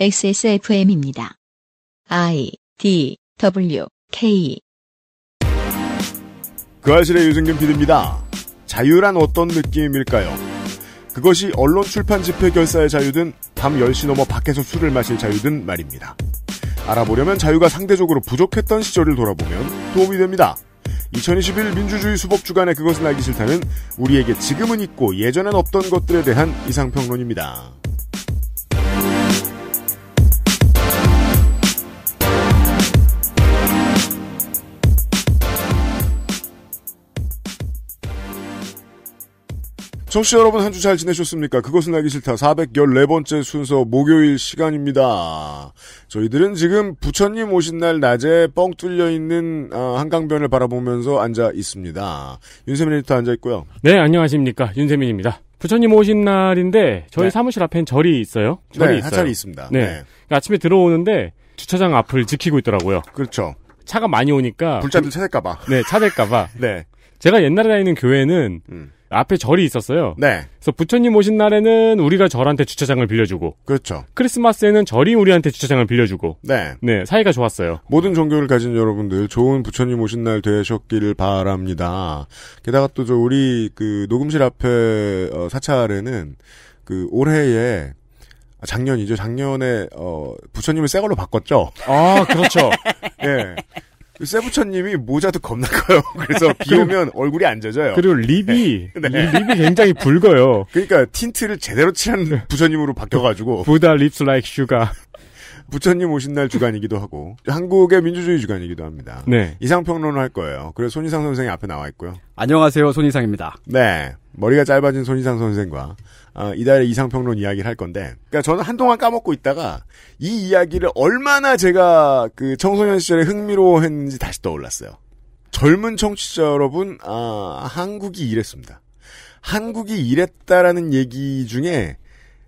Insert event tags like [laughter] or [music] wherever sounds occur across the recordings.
XSFM입니다. I D W K 그 아실의 유승균 PD입니다. 자유란 어떤 느낌일까요? 그것이 언론 출판 집회 결사의 자유든 밤 10시 넘어 밖에서 술을 마실 자유든 말입니다. 알아보려면 자유가 상대적으로 부족했던 시절을 돌아보면 도움이 됩니다. 2021 민주주의 수복 주간의 그것은 알기 싫다는 우리에게 지금은 있고 예전엔 없던 것들에 대한 이상평론입니다. 청취자 여러분 한 주 잘 지내셨습니까? 그것은 알기 싫다. 414번째 순서 목요일 시간입니다. 저희들은 지금 부처님 오신 날 낮에 뻥 뚫려 있는 아, 한강변을 바라보면서 앉아 있습니다. 윤세민 리터 앉아 있고요. 네, 안녕하십니까. 윤세민입니다. 부처님 오신 날인데 저희 네. 사무실 앞엔 절이 있어요. 절이 네, 있어요. 사찰이 있습니다. 네. 네. 그러니까 아침에 들어오는데 주차장 앞을 지키고 있더라고요. 그렇죠. 차가 많이 오니까 불자들 찾을까봐 네, 차댈까봐. [laughs] 네. 제가 옛날에 다니는 교회는 음. 앞에 절이 있었어요. 네. 그래서 부처님 오신 날에는 우리가 절한테 주차장을 빌려주고. 그렇죠. 크리스마스에는 절이 우리한테 주차장을 빌려주고. 네. 네, 사이가 좋았어요. 모든 종교를 가진 여러분들 좋은 부처님 오신 날 되셨기를 바랍니다. 게다가 또 저 우리 그 녹음실 앞에 어, 사찰에는 그 올해에 작년이죠. 작년에 어 부처님을 새 걸로 바꿨죠. 아 그렇죠. 예. [laughs] 세부처님이 모자도 겁나 커요. [laughs] 그래서 비 오면 얼굴이 안 젖어요. 그리고 립이 네. 네. 립이 굉장히 붉어요. [laughs] 그러니까 틴트를 제대로 칠한 네. 부처님으로 바뀌어가지고 부다 립스 라이크 슈가 부처님 오신 날 주간이기도 하고 한국의 민주주의 주간이기도 합니다. 네. 이상평론을 할 거예요. 그래서 손희상 선생이 앞에 나와 있고요. 안녕하세요. 손희상입니다. 네. 머리가 짧아진 손희상 선생과 어, 이달의 이상평론 이야기를 할 건데, 그니까 저는 한동안 까먹고 있다가 이 이야기를 얼마나 제가 그 청소년 시절에 흥미로워했는지 다시 떠올랐어요. 젊은 청취자 여러분, 아, 한국이 이랬습니다. 한국이 이랬다라는 얘기 중에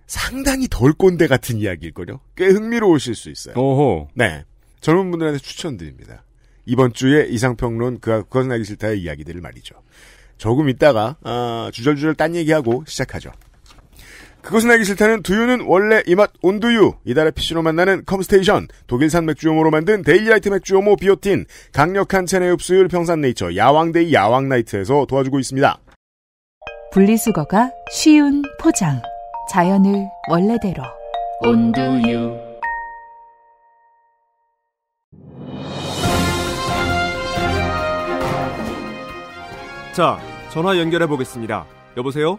상당히 덜 꼰대 같은 이야기일걸요? 꽤 흥미로우실 수 있어요. 오호. 네. 젊은 분들한테 추천드립니다. 이번 주에 이상평론, 그, 그것은 하기 싫다의 이야기들을 말이죠. 조금 있다가, 아, 주절주절 딴 얘기하고 시작하죠. 그것은 알기 싫다는 두유는 원래 이맛 온두유. 이달의 PC로 만나는 컴스테이션. 독일산 맥주용으로 만든 데일리라이트 맥주용모 비오틴. 강력한 체내 흡수율 평산네이처 야왕데이 야왕나이트에서 도와주고 있습니다. 분리수거가 쉬운 포장. 자연을 원래대로. 온두유. 자, 전화 연결해 보겠습니다. 여보세요?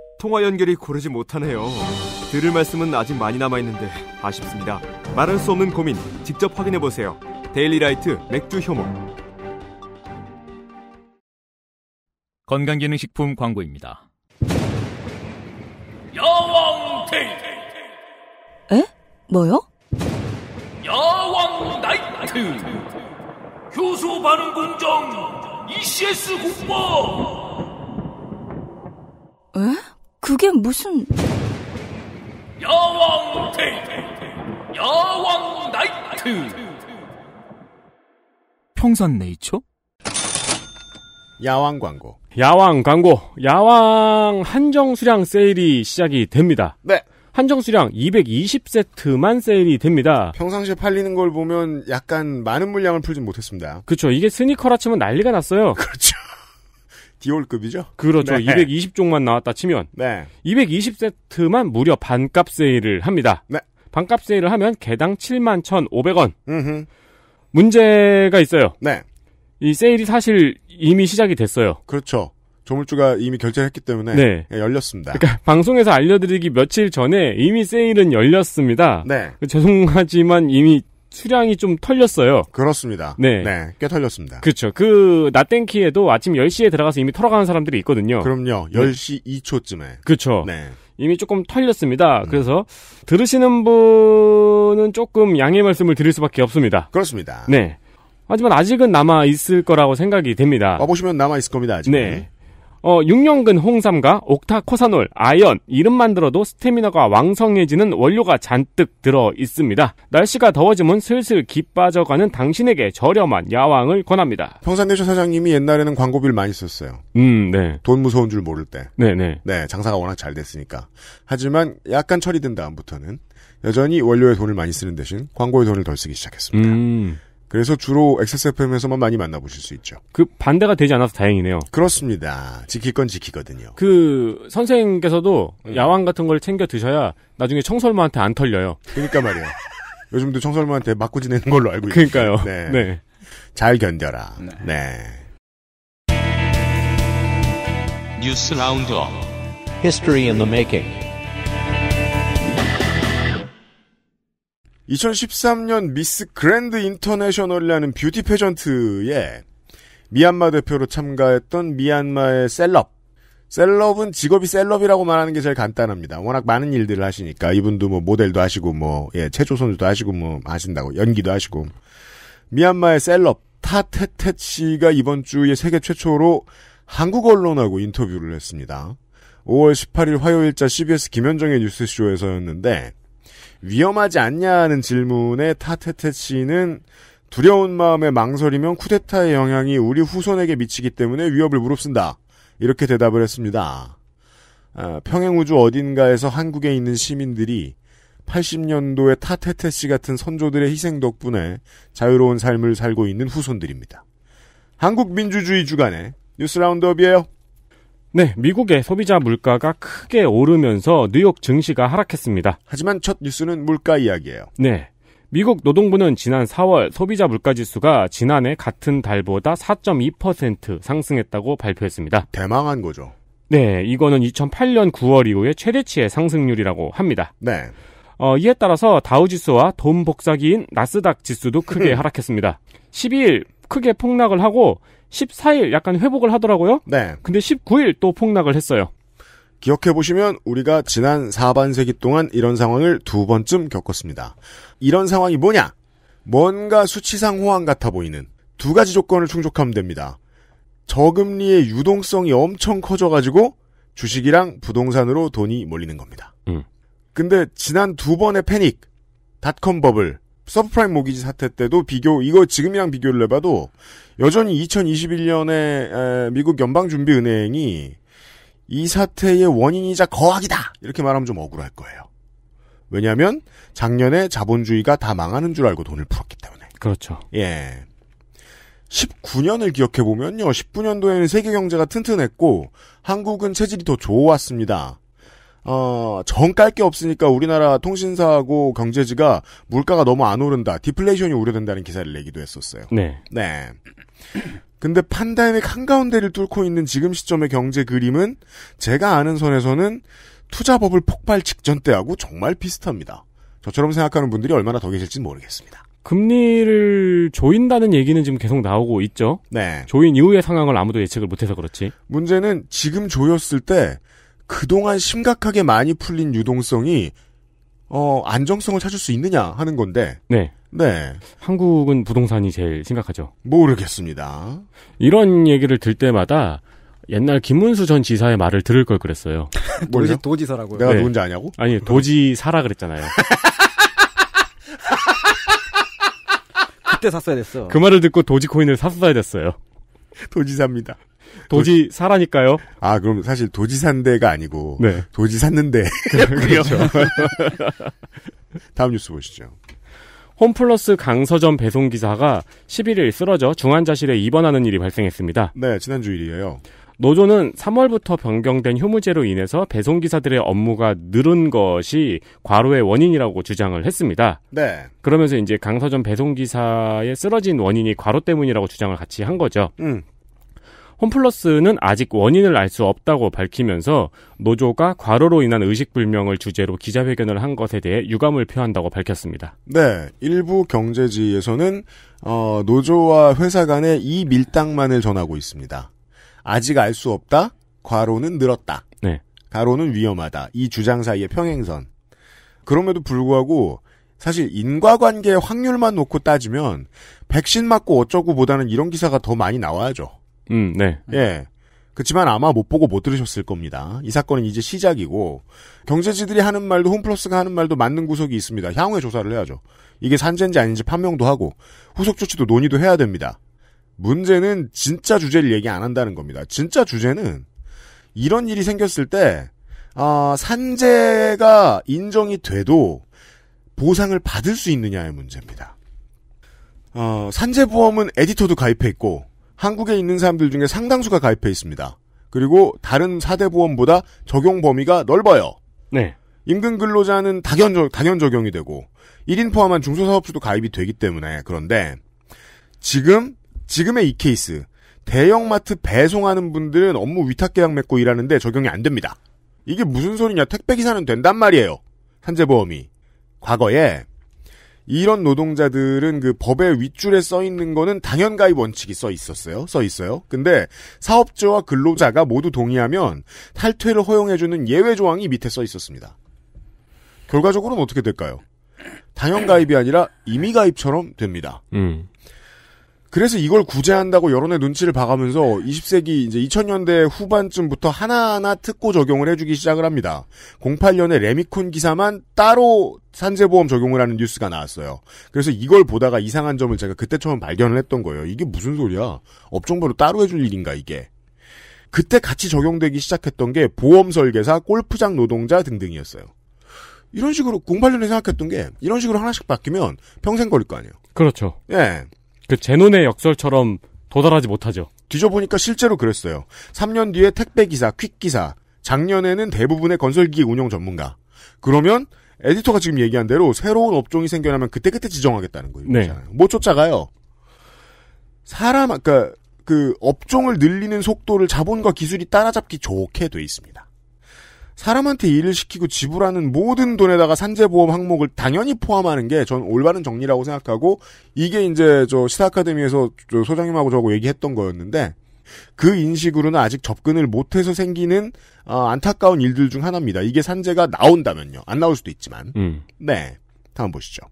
통화 연결이 고르지 못하네요. 들을 말씀은 아직 많이 남아있는데 아쉽습니다. 말할 수 없는 고민 직접 확인해보세요. 데일리라이트 맥주 효모 건강기능식품 광고입니다. 야왕 데이트! 에? 뭐요? 야왕 나이트! 효소 반응 공정 ECS 공법! 에? 그게 무슨... 야왕 테이트! 야왕 나이트! 평산 네이처? 야왕 광고. 야왕 광고. 야왕 한정 수량 세일이 시작이 됩니다. 네. 한정 수량 220세트만 세일이 됩니다. 평상시에 팔리는 걸 보면 약간 많은 물량을 풀진 못했습니다. 그렇죠. 이게 스니커라 치면 난리가 났어요. 그렇죠. 디올급이죠? 그렇죠. 네. 220종만 나왔다 치면 네. 220세트만 무려 반값 세일을 합니다. 네. 반값 세일을 하면 개당 7만 1,500원. 음흠. 문제가 있어요. 네. 이 세일이 사실 이미 시작이 됐어요. 그렇죠. 조물주가 이미 결제했기 때문에 네. 예, 열렸습니다. 그러니까 방송에서 알려드리기 며칠 전에 이미 세일은 열렸습니다. 네. 죄송하지만 이미 수량이 좀 털렸어요. 그렇습니다. 네. 네. 꽤 털렸습니다. 그렇죠. 그, 나땡키에도 아침 10시에 들어가서 이미 털어가는 사람들이 있거든요. 그럼요. 10시 네. 2초쯤에. 그렇죠. 네. 이미 조금 털렸습니다. 음. 그래서 들으시는 분은 조금 양해 말씀을 드릴 수밖에 없습니다. 그렇습니다. 네. 하지만 아직은 남아 있을 거라고 생각이 됩니다. 와보시면 어, 남아 있을 겁니다. 아직. 네. 어, 육년근 홍삼과 옥타코사놀, 아연 이름만 들어도 스태미너가 왕성해지는 원료가 잔뜩 들어 있습니다. 날씨가 더워지면 슬슬 기 빠져가는 당신에게 저렴한 야왕을 권합니다. 평산대쇼 사장님이 옛날에는 광고비를 많이 썼어요. 음, 네. 돈 무서운 줄 모를 때. 네, 네. 네, 장사가 워낙 잘 됐으니까. 하지만 약간 처리된 다음부터는 여전히 원료에 돈을 많이 쓰는 대신 광고에 돈을 덜 쓰기 시작했습니다. 음. 그래서 주로 XSFM에서만 많이 만나보실 수 있죠. 그 반대가 되지 않아서 다행이네요. 그렇습니다. 지킬 건 지키거든요. 그 선생께서도 음. 야왕 같은 걸 챙겨 드셔야 나중에 청설모한테 안 털려요. 그러니까 말이에요. 요즘도 청설모한테 맞고 지내는 걸로 알고 있어요. 그러니까요. 네. 네. 잘 견뎌라. 네. 네. 뉴스 라운드업. History i 2013년 미스 그랜드 인터내셔널이라는 뷰티 페전트에 미얀마 대표로 참가했던 미얀마의 셀럽. 셀럽은 직업이 셀럽이라고 말하는 게 제일 간단합니다. 워낙 많은 일들을 하시니까 이분도 뭐 모델도 하시고 뭐 예, 체조선수도 하시고 뭐 하신다고 연기도 하시고 미얀마의 셀럽 타테테 씨가 이번 주에 세계 최초로 한국 언론하고 인터뷰를 했습니다. 5월 18일 화요일자 CBS 김현정의 뉴스쇼에서였는데 위험하지 않냐는 질문에 타테테 씨는 두려운 마음에 망설이면 쿠데타의 영향이 우리 후손에게 미치기 때문에 위협을 무릅쓴다. 이렇게 대답을 했습니다. 아, 평행우주 어딘가에서 한국에 있는 시민들이 80년도에 타테테 씨 같은 선조들의 희생 덕분에 자유로운 삶을 살고 있는 후손들입니다. 한국민주주의 주간의 뉴스 라운드업이에요. 네, 미국의 소비자 물가가 크게 오르면서 뉴욕 증시가 하락했습니다. 하지만 첫 뉴스는 물가 이야기예요. 네. 미국 노동부는 지난 4월 소비자 물가 지수가 지난해 같은 달보다 4.2% 상승했다고 발표했습니다. 대망한 거죠. 네, 이거는 2008년 9월 이후에 최대치의 상승률이라고 합니다. 네. 어, 이에 따라서 다우 지수와 돈 복사기인 나스닥 지수도 크게 [laughs] 하락했습니다. 12일 크게 폭락을 하고 14일 약간 회복을 하더라고요. 네. 근데 19일 또 폭락을 했어요. 기억해 보시면 우리가 지난 4반세기 동안 이런 상황을 두 번쯤 겪었습니다. 이런 상황이 뭐냐? 뭔가 수치상 호황 같아 보이는 두 가지 조건을 충족하면 됩니다. 저금리의 유동성이 엄청 커져가지고 주식이랑 부동산으로 돈이 몰리는 겁니다. 음. 근데 지난 두 번의 패닉, 닷컴 버블, 서브프라임 모기지 사태 때도 비교 이거 지금이랑 비교를 해봐도 여전히 2021년에 미국 연방준비은행이 이 사태의 원인이자 거악이다 이렇게 말하면 좀 억울할 거예요. 왜냐하면 작년에 자본주의가 다 망하는 줄 알고 돈을 풀었기 때문에. 그렇죠. 예. 19년을 기억해 보면요, 19년도에는 세계 경제가 튼튼했고 한국은 체질이 더 좋았습니다. 어, 정 깔 게 없으니까 우리나라 통신사하고 경제지가 물가가 너무 안 오른다. 디플레이션이 우려된다는 기사를 내기도 했었어요. 네. 네. 근데 판다의 한가운데를 뚫고 있는 지금 시점의 경제 그림은 제가 아는 선에서는 투자 법을 폭발 직전 때하고 정말 비슷합니다. 저처럼 생각하는 분들이 얼마나 더 계실지는 모르겠습니다. 금리를 조인다는 얘기는 지금 계속 나오고 있죠. 네. 조인 이후의 상황을 아무도 예측을 못해서 그렇지. 문제는 지금 조였을 때 그동안 심각하게 많이 풀린 유동성이 어, 안정성을 찾을 수 있느냐 하는 건데. 네. 네. 한국은 부동산이 제일 심각하죠. 모르겠습니다. 이런 얘기를 들 때마다 옛날 김문수 전 지사의 말을 들을 걸 그랬어요. [laughs] 도지, 도지사라고요? 내가 네. 누군지 아냐고? 아니, 네. 도지사라 그랬잖아요. 그때 샀어야 됐어. 그 말을 듣고 도지코인을 샀어야 됐어요. 도지사입니다. 도지 사라니까요. 아 그럼 사실 도지 산대가 아니고 네. 도지 샀는데 [laughs] 그렇죠. [laughs] 다음 뉴스 보시죠. 홈플러스 강서점 배송 기사가 11일 쓰러져 중환자실에 입원하는 일이 발생했습니다. 네, 지난주 일이에요. 노조는 3월부터 변경된 휴무제로 인해서 배송 기사들의 업무가 늘은 것이 과로의 원인이라고 주장을 했습니다. 네. 그러면서 이제 강서점 배송 기사의 쓰러진 원인이 과로 때문이라고 주장을 같이 한 거죠. 음. 홈플러스는 아직 원인을 알 수 없다고 밝히면서 노조가 과로로 인한 의식불명을 주제로 기자회견을 한 것에 대해 유감을 표한다고 밝혔습니다. 네. 일부 경제지에서는 어, 노조와 회사 간의 이 밀당만을 전하고 있습니다. 아직 알 수 없다. 과로는 늘었다. 네. 과로는 위험하다. 이 주장 사이의 평행선. 그럼에도 불구하고 사실 인과관계 확률만 놓고 따지면 백신 맞고 어쩌고보다는 이런 기사가 더 많이 나와야죠. 음, 네. 예. 그렇지만 아마 못 보고 못 들으셨을 겁니다. 이 사건은 이제 시작이고 경제지들이 하는 말도 홈플러스가 하는 말도 맞는 구석이 있습니다. 향후에 조사를 해야죠. 이게 산재인지 아닌지 판명도 하고 후속 조치도 논의도 해야 됩니다. 문제는 진짜 주제를 얘기 안 한다는 겁니다. 진짜 주제는 이런 일이 생겼을 때 아, 산재가 인정이 돼도 보상을 받을 수 있느냐의 문제입니다. 어, 산재보험은 에디터도 가입해 있고 한국에 있는 사람들 중에 상당수가 가입해 있습니다. 그리고 다른 4대 보험보다 적용 범위가 넓어요. 네. 임금 근로자는 당연, 당연 적용이 되고 1인 포함한 중소사업주도 가입이 되기 때문에 그런데 지금 지금의 이 케이스 대형마트 배송하는 분들은 업무 위탁 계약 맺고 일하는데 적용이 안 됩니다. 이게 무슨 소리냐? 택배 기사는 된단 말이에요. 산재보험이 과거에 이런 노동자들은 그 법의 윗줄에 써 있는 거는 당연 가입 원칙이 써 있었어요. 써 있어요. 근데 사업주와 근로자가 모두 동의하면 탈퇴를 허용해주는 예외 조항이 밑에 써 있었습니다. 결과적으로는 어떻게 될까요? 당연 가입이 아니라 임의 가입처럼 됩니다. 음. 그래서 이걸 구제한다고 여론의 눈치를 봐가면서 20세기 이제 2000년대 후반쯤부터 하나하나 특고 적용을 해주기 시작을 합니다. 08년에 레미콘 기사만 따로 산재보험 적용을 하는 뉴스가 나왔어요. 그래서 이걸 보다가 이상한 점을 제가 그때 처음 발견을 했던 거예요. 이게 무슨 소리야? 업종별로 따로 해줄 일인가 이게? 그때 같이 적용되기 시작했던 게 보험 설계사, 골프장 노동자 등등이었어요. 이런 식으로 08년에 생각했던 게 이런 식으로 하나씩 바뀌면 평생 걸릴 거 아니에요. 그렇죠. 예. 그 제논의 역설처럼 도달하지 못하죠. 뒤져보니까 실제로 그랬어요. 3년 뒤에 택배기사, 퀵기사, 작년에는 대부분의 건설기 기 운영 전문가. 그러면 에디터가 지금 얘기한 대로 새로운 업종이 생겨나면 그때그때 지정하겠다는 거예요. 네. 못 쫓아가요. 사람, 아그까그 그러니까 업종을 늘리는 속도를 자본과 기술이 따라잡기 좋게 돼 있습니다. 사람한테 일을 시키고 지불하는 모든 돈에다가 산재보험 항목을 당연히 포함하는 게 전 올바른 정리라고 생각하고 이게 이제 저 시사 아카데미에서 저 소장님하고 저하고 얘기했던 거였는데 그 인식으로는 아직 접근을 못해서 생기는 어, 안타까운 일들 중 하나입니다. 이게 산재가 나온다면요. 안 나올 수도 있지만. 음. 네. 다음 보시죠.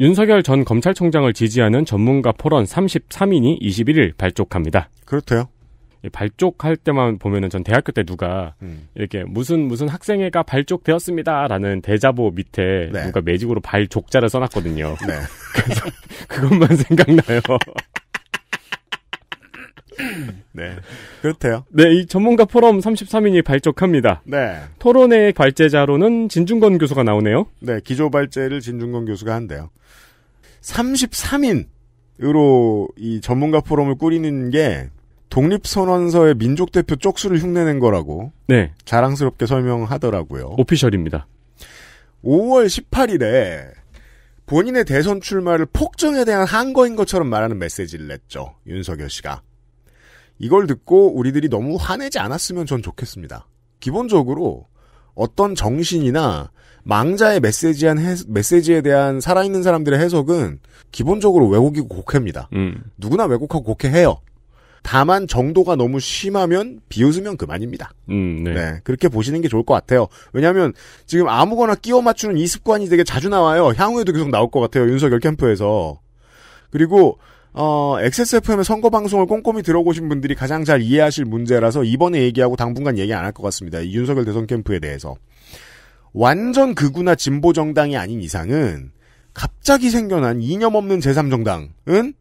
윤석열 전 검찰총장을 지지하는 전문가 포럼 33인이 21일 발족합니다. 그렇대요. 발족할 때만 보면은 전 대학교 때 누가 음. 이렇게 무슨 무슨 학생회가 발족되었습니다라는 대자보 밑에 네. 누가 매직으로 발족자를 써놨거든요. [laughs] 네. 그래서 그것만 생각나요. [laughs] 네. 그렇대요. 네, 이 전문가 포럼 33인이 발족합니다. 네. 토론회의 발제자로는 진중건 교수가 나오네요. 네, 기조 발제를 진중건 교수가 한대요. 33인으로 이 전문가 포럼을 꾸리는 게 독립선언서의 민족대표 쪽수를 흉내낸 거라고 네. 자랑스럽게 설명하더라고요. 오피셜입니다. 5월 18일에 본인의 대선 출마를 폭정에 대한 한거인 것처럼 말하는 메시지를 냈죠. 윤석열 씨가. 이걸 듣고 우리들이 너무 화내지 않았으면 전 좋겠습니다. 기본적으로 어떤 정신이나 망자의 메시지한 메시지에 대한 살아있는 사람들의 해석은 기본적으로 왜곡이고 곡해입니다. 음. 누구나 왜곡하고 곡해해요. 다만 정도가 너무 심하면 비웃으면 그만입니다. 음, 네. 네. 그렇게 보시는 게 좋을 것 같아요. 왜냐하면 지금 아무거나 끼워 맞추는 이 습관이 되게 자주 나와요. 향후에도 계속 나올 것 같아요. 윤석열 캠프에서. 그리고 어, XSFM의 선거 방송을 꼼꼼히 들어보신 분들이 가장 잘 이해하실 문제라서 이번에 얘기하고 당분간 얘기 안 할 것 같습니다. 윤석열 대선 캠프에 대해서. 완전 극우나 진보 정당이 아닌 이상은 갑자기 생겨난 이념 없는 제3정당은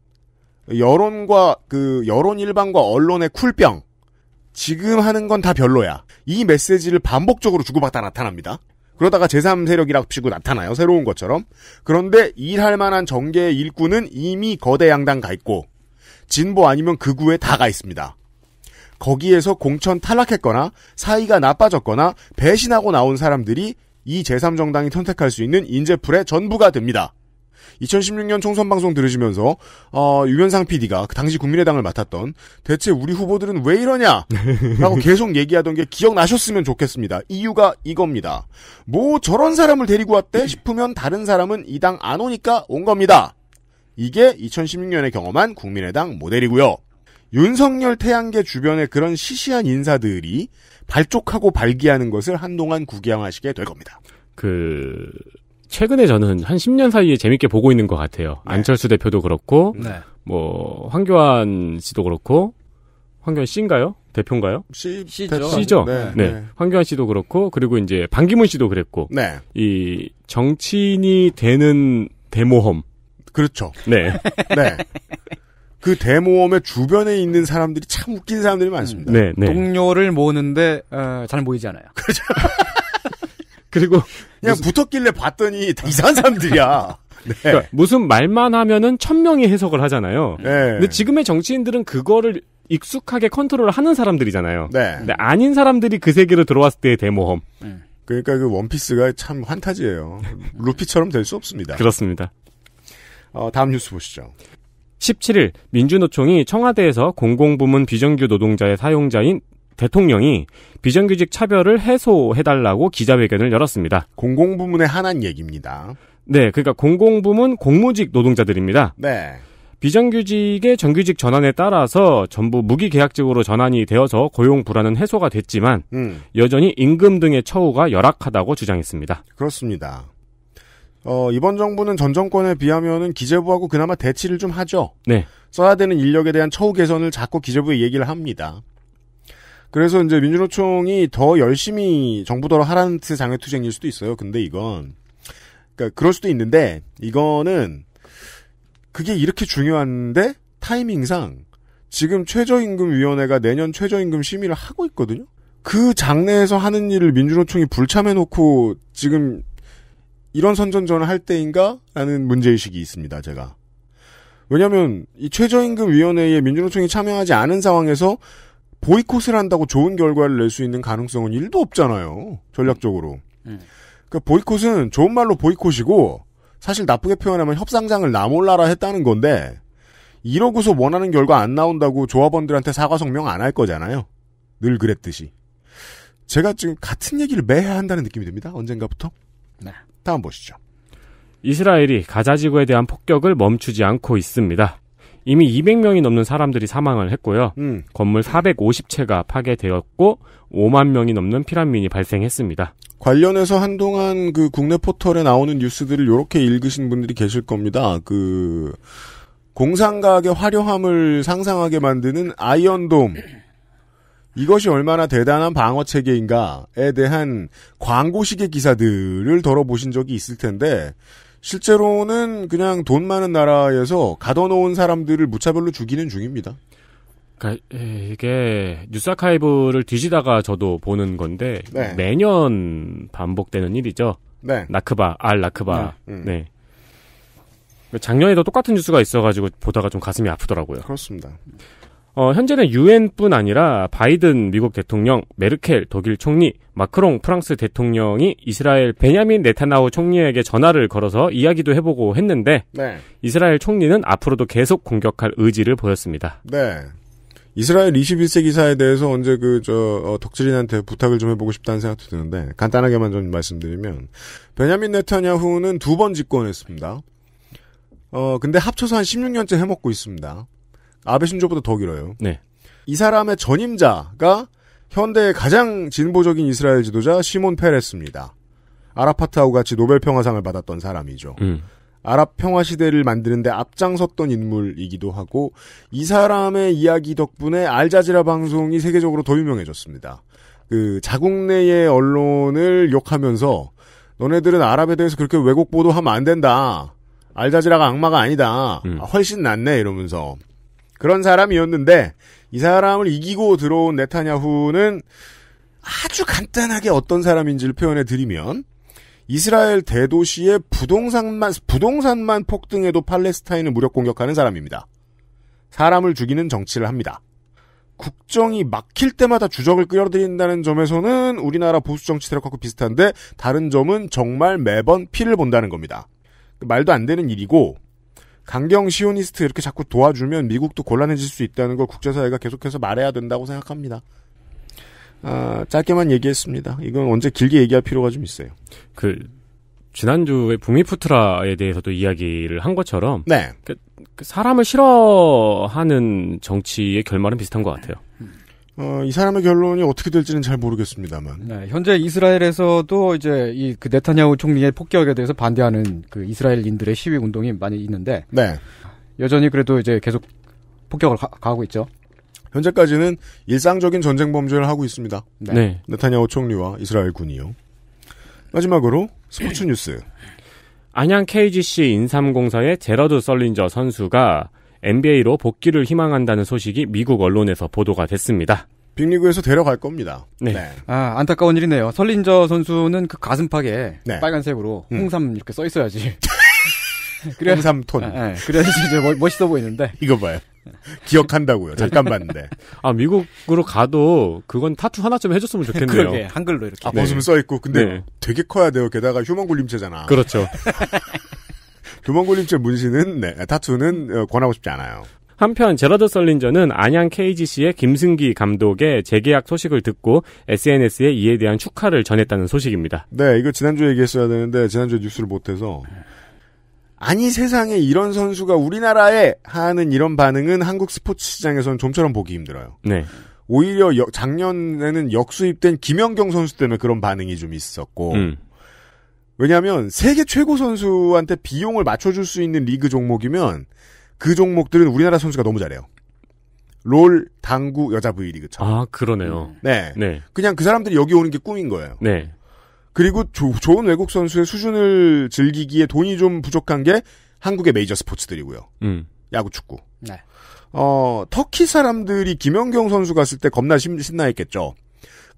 여론과 그 여론 일반과 언론의 쿨병 지금 하는 건 다 별로야. 이 메시지를 반복적으로 주고받다 나타납니다. 그러다가 제3세력이라고 치고 나타나요. 새로운 것처럼. 그런데 일할 만한 정계의 일꾼은 이미 거대 양당 가 있고 진보 아니면 극우에 그 다가 있습니다. 거기에서 공천 탈락했거나 사이가 나빠졌거나 배신하고 나온 사람들이 이 제3정당이 선택할 수 있는 인재풀의 전부가 됩니다. 2016년 총선 방송 들으시면서 어, 유현상 PD가 그 당시 국민의당을 맡았던 대체 우리 후보들은 왜 이러냐라고 [laughs] 계속 얘기하던 게 기억나셨으면 좋겠습니다. 이유가 이겁니다. 뭐 저런 사람을 데리고 왔대 싶으면 다른 사람은 이 당 안 오니까 온 겁니다. 이게 2016년에 경험한 국민의당 모델이고요. 윤석열 태양계 주변의 그런 시시한 인사들이 발족하고 발기하는 것을 한동안 구경하시게 될 겁니다. 그 최근에 저는 한 10년 사이에 재밌게 보고 있는 것 같아요. 네. 안철수 대표도 그렇고, 네. 뭐, 황교안 씨도 그렇고, 황교안 씨인가요? 대표인가요? 씨, 씨죠. 씨죠. 네, 네. 네. 황교안 씨도 그렇고, 그리고 이제 반기문 씨도 그랬고, 네. 이 정치인이 되는 대모험. 그렇죠. 네. [laughs] 네. 그 대모험의 주변에 있는 사람들이 참 웃긴 사람들이 많습니다. 네, 네. 동료를 모으는데 어, 잘 모이지 않아요. 그렇죠. 그리고 [laughs] 그냥 무슨... 붙었길래 봤더니 다 이상한 사람들이야. [laughs] 네. 그러니까 무슨 말만 하면은 천 명이 해석을 하잖아요. 네. 근데 지금의 정치인들은 그거를 익숙하게 컨트롤을 하는 사람들이잖아요. 네. 근데 아닌 사람들이 그 세계로 들어왔을 때의 대모험. 음. 그러니까 그 원피스가 참 환타지예요. 루피처럼 될 수 없습니다. 그렇습니다. 어, 다음 뉴스 보시죠. 17일 민주노총이 청와대에서 공공부문 비정규 노동자의 사용자인 대통령이 비정규직 차별을 해소해달라고 기자회견을 열었습니다. 공공부문에 한한 얘기입니다. 네, 그러니까 공공부문 공무직 노동자들입니다. 네. 비정규직의 정규직 전환에 따라서 전부 무기계약직으로 전환이 되어서 고용 불안은 해소가 됐지만 음. 여전히 임금 등의 처우가 열악하다고 주장했습니다. 그렇습니다. 어, 이번 정부는 전 정권에 비하면 기재부하고 그나마 대치를 좀 하죠. 네. 써야 되는 인력에 대한 처우 개선을 자꾸 기재부에 얘기를 합니다. 그래서 이제 민주노총이 더 열심히 정부더러 하란트 장외투쟁일 수도 있어요. 근데 이건 그러니까 그럴 수도 있는데 이거는 그게 이렇게 중요한데 타이밍상 지금 최저임금위원회가 내년 최저임금 심의를 하고 있거든요. 그 장내에서 하는 일을 민주노총이 불참해놓고 지금 이런 선전전을 할 때인가라는 문제의식이 있습니다. 제가 왜냐하면 이 최저임금위원회에 민주노총이 참여하지 않은 상황에서 보이콧을 한다고 좋은 결과를 낼 수 있는 가능성은 1도 없잖아요. 전략적으로. 음. 그 보이콧은 좋은 말로 보이콧이고 사실 나쁘게 표현하면 협상장을 나몰라라 했다는 건데 이러고서 원하는 결과 안 나온다고 조합원들한테 사과 성명 안 할 거잖아요. 늘 그랬듯이. 제가 지금 같은 얘기를 매해 한다는 느낌이 듭니다. 언젠가부터. 네. 다음 보시죠. 이스라엘이 가자지구에 대한 폭격을 멈추지 않고 있습니다. 이미 200명이 넘는 사람들이 사망을 했고요. 음. 건물 450채가 파괴되었고 5만 명이 넘는 피란민이 발생했습니다. 관련해서 한동안 그 국내 포털에 나오는 뉴스들을 이렇게 읽으신 분들이 계실 겁니다. 그공상과학의 화려함을 상상하게 만드는 아이언돔. 이것이 얼마나 대단한 방어 체계인가에 대한 광고식의 기사들을 덜어보신 적이 있을 텐데 실제로는 그냥 돈 많은 나라에서 가둬놓은 사람들을 무차별로 죽이는 중입니다. 그러니까 이게 뉴스아카이브를 뒤지다가 저도 보는 건데 네. 매년 반복되는 일이죠. 네. 나크바, 알 나크바. 네. 음, 음. 네. 작년에도 똑같은 뉴스가 있어가지고 보다가 좀 가슴이 아프더라고요. 그렇습니다. 어, 현재는 유엔뿐 아니라 바이든 미국 대통령, 메르켈 독일 총리, 마크롱 프랑스 대통령이 이스라엘 베냐민 네타나우 총리에게 전화를 걸어서 이야기도 해보고 했는데 네. 이스라엘 총리는 앞으로도 계속 공격할 의지를 보였습니다. 네. 이스라엘 21세 기사에 대해서 언제 그, 저, 어, 덕질인한테 부탁을 좀 해보고 싶다는 생각도 드는데, 간단하게만 좀 말씀드리면, 베냐민 네타냐후는 두 번 집권했습니다. 어, 근데 합쳐서 한 16년째 해먹고 있습니다. 아베 신조보다 더 길어요. 네. 이 사람의 전임자가 현대의 가장 진보적인 이스라엘 지도자 시몬 페레스입니다. 아랍파트하고 같이 노벨 평화상을 받았던 사람이죠. 음. 아랍 평화 시대를 만드는데 앞장섰던 인물이기도 하고 이 사람의 이야기 덕분에 알자지라 방송이 세계적으로 더 유명해졌습니다. 그 자국 내의 언론을 욕하면서 너네들은 아랍에 대해서 그렇게 왜곡 보도하면 안 된다. 알자지라가 악마가 아니다. 음. 아, 훨씬 낫네 이러면서 그런 사람이었는데 이 사람을 이기고 들어온 네타냐후는 아주 간단하게 어떤 사람인지를 표현해 드리면 이스라엘 대도시의 부동산만 부동산만 폭등해도 팔레스타인을 무력 공격하는 사람입니다. 사람을 죽이는 정치를 합니다. 국정이 막힐 때마다 주적을 끌어들인다는 점에서는 우리나라 보수 정치 세력하고 비슷한데 다른 점은 정말 매번 피를 본다는 겁니다. 말도 안 되는 일이고 강경 시오니스트 이렇게 자꾸 도와주면 미국도 곤란해질 수 있다는 걸 국제사회가 계속해서 말해야 된다고 생각합니다. 아, 짧게만 얘기했습니다. 이건 언제 길게 얘기할 필요가 좀 있어요. 그 지난주에 부미푸트라에 대해서도 이야기를 한 것처럼 네. 그, 그 사람을 싫어하는 정치의 결말은 비슷한 것 같아요. 어, 이 사람의 결론이 어떻게 될지는 잘 모르겠습니다만. 네, 현재 이스라엘에서도 이제 이그 네타냐후 총리의 폭격에 대해서 반대하는 그 이스라엘인들의 시위 운동이 많이 있는데. 네. 여전히 그래도 이제 계속 폭격을 가, 하고 있죠. 현재까지는 일상적인 전쟁 범죄를 하고 있습니다. 네. 네. 네타냐후 총리와 이스라엘 군이요. 마지막으로 스포츠 뉴스. 안양 KGC 인삼공사의 제러드 썰린저 선수가 NBA로 복귀를 희망한다는 소식이 미국 언론에서 보도가 됐습니다. 빅리그에서 데려갈 겁니다. 네. 네. 아, 안타까운 일이네요. 설린저 선수는 그 가슴팍에 네. 빨간색으로 음. 홍삼 음. 이렇게 써 있어야지. 그래, 홍삼톤. 아, 네. 그래야지 이제 멋, 멋있어 보이는데. 이거 봐요. 기억한다고요. 잠깐 봤는데. [laughs] 아, 미국으로 가도 그건 타투 하나쯤 해줬으면 좋겠네요. 그러게, 한글로 이렇게. 아, 벗으면 네. 써있고. 근데 네. 되게 커야 돼요. 게다가 휴먼 굴림체잖아. 그렇죠. [laughs] 금원골림체 문신은 네, 타투는 어, 권하고 싶지 않아요. 한편 제러드 설린저는 안양 KGC의 김승기 감독의 재계약 소식을 듣고 SNS에 이에 대한 축하를 전했다는 소식입니다. 네, 이거 지난주에 얘기했어야 되는데 지난주에 뉴스를 못해서 아니 세상에 이런 선수가 우리나라에 하는 이런 반응은 한국 스포츠 시장에서는 좀처럼 보기 힘들어요. 네. 오히려 여, 작년에는 역수입된 김연경 선수 때문에 그런 반응이 좀 있었고 음. 왜냐하면 세계 최고 선수한테 비용을 맞춰줄 수 있는 리그 종목이면 그 종목들은 우리나라 선수가 너무 잘해요. 롤, 당구, 여자 V리그처럼. 아, 그러네요. 음. 네. 네. 그냥 그 사람들이 여기 오는 게 꿈인 거예요. 네. 그리고 조, 좋은 외국 선수의 수준을 즐기기에 돈이 좀 부족한 게 한국의 메이저 스포츠들이고요. 음. 야구, 축구. 네. 어, 터키 사람들이 김연경 선수 갔을 때 겁나 심, 신나했겠죠.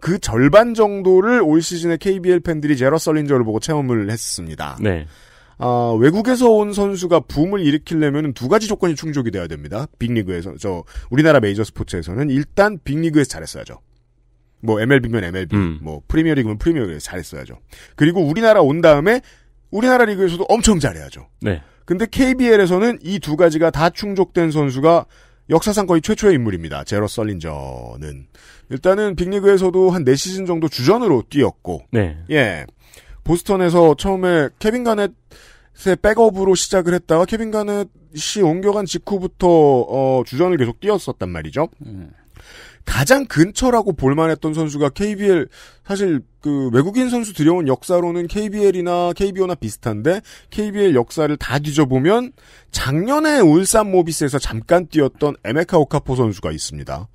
그 절반 정도를 올 시즌에 KBL 팬들이 제러 썰린저를 보고 체험을 했습니다. 네. 아, 외국에서 온 선수가 붐을 일으키려면 두 가지 조건이 충족이 돼야 됩니다. 빅리그에서 저 우리나라 메이저 스포츠에서는 일단 빅리그에서 잘했어야죠. 뭐 MLB면 MLB, 음. 뭐 프리미어리그면 프리미어리그에서 잘했어야죠. 그리고 우리나라 온 다음에 우리나라 리그에서도 엄청 잘해야죠. 네. 근데 KBL에서는 이 두 가지가 다 충족된 선수가 역사상 거의 최초의 인물입니다. 제로 썰린저는 일단은 빅리그에서도 한 4시즌 정도 주전으로 뛰었고 네. 예. 보스턴에서 처음에 케빈 가넷의 백업으로 시작을 했다가 케빈 가넷이 옮겨간 직후부터 어, 주전을 계속 뛰었었단 말이죠. 음. 가장 근처라고 볼만했던 선수가 KBL 사실 그 외국인 선수 들여온 역사로는 KBL이나 KBO나 비슷한데 KBL 역사를 다 뒤져보면 작년에 울산 모비스에서 잠깐 뛰었던 에메카 오카포 선수가 있습니다.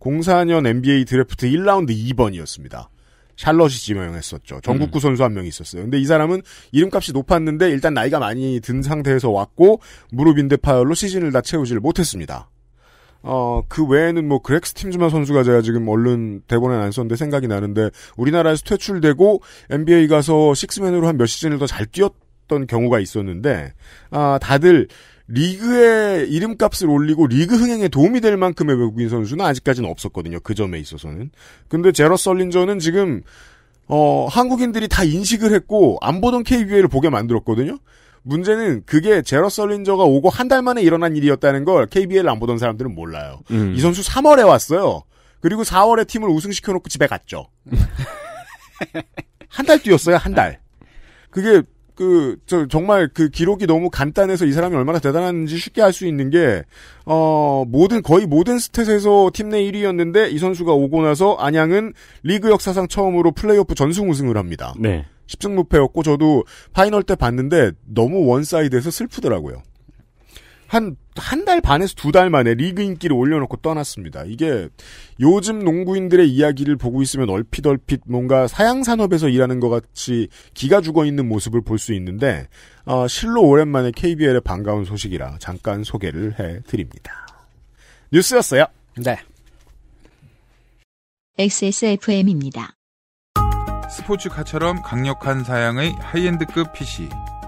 04년 NBA 드래프트 1라운드 2번이었습니다. 샬럿이 지명했었죠. 전국구 음. 선수 한 명이 있었어요. 근데 이 사람은 이름값이 높았는데 일단 나이가 많이 든 상태에서 왔고 무릎 인대 파열로 시즌을 다 채우질 못했습니다. 어, 그 외에는 뭐 그렉 스팀즈만 선수가 제가 지금 얼른 대본에 안 썼는데 생각이 나는데 우리나라에서 퇴출되고 NBA 가서 식스맨으로 한 몇 시즌을 더 잘 뛰었던 경우가 있었는데 아, 다들 리그의 이름값을 올리고 리그 흥행에 도움이 될 만큼의 외국인 선수는 아직까지는 없었거든요. 그 점에 있어서는. 근데 제러 썰린저는 지금 어, 한국인들이 다 인식을 했고 안 보던 KBA를 보게 만들었거든요. 문제는 그게 제러 설린저가 오고 한 달 만에 일어난 일이었다는 걸 KBL 안 보던 사람들은 몰라요. 음. 이 선수 3월에 왔어요. 그리고 4월에 팀을 우승시켜놓고 집에 갔죠. [laughs] 한 달 뛰었어요, 한 달. 그게 그, 저, 정말 그 기록이 너무 간단해서 이 사람이 얼마나 대단한지 쉽게 알 수 있는 게, 어, 모든, 거의 모든 스탯에서 팀 내 1위였는데 이 선수가 오고 나서 안양은 리그 역사상 처음으로 플레이오프 전승 우승을 합니다. 네. 10승 무패였고 저도 파이널 때 봤는데 너무 원사이드에서 슬프더라고요. 한, 한 달 반에서 두 달 만에 리그 인기를 올려놓고 떠났습니다. 이게 요즘 농구인들의 이야기를 보고 있으면 얼핏얼핏 뭔가 사양산업에서 일하는 것 같이 기가 죽어 있는 모습을 볼 수 있는데, 어, 실로 오랜만에 KBL의 반가운 소식이라 잠깐 소개를 해드립니다. 뉴스였어요. 네. XSFM입니다. 스포츠카처럼 강력한 사양의 하이엔드급 PC.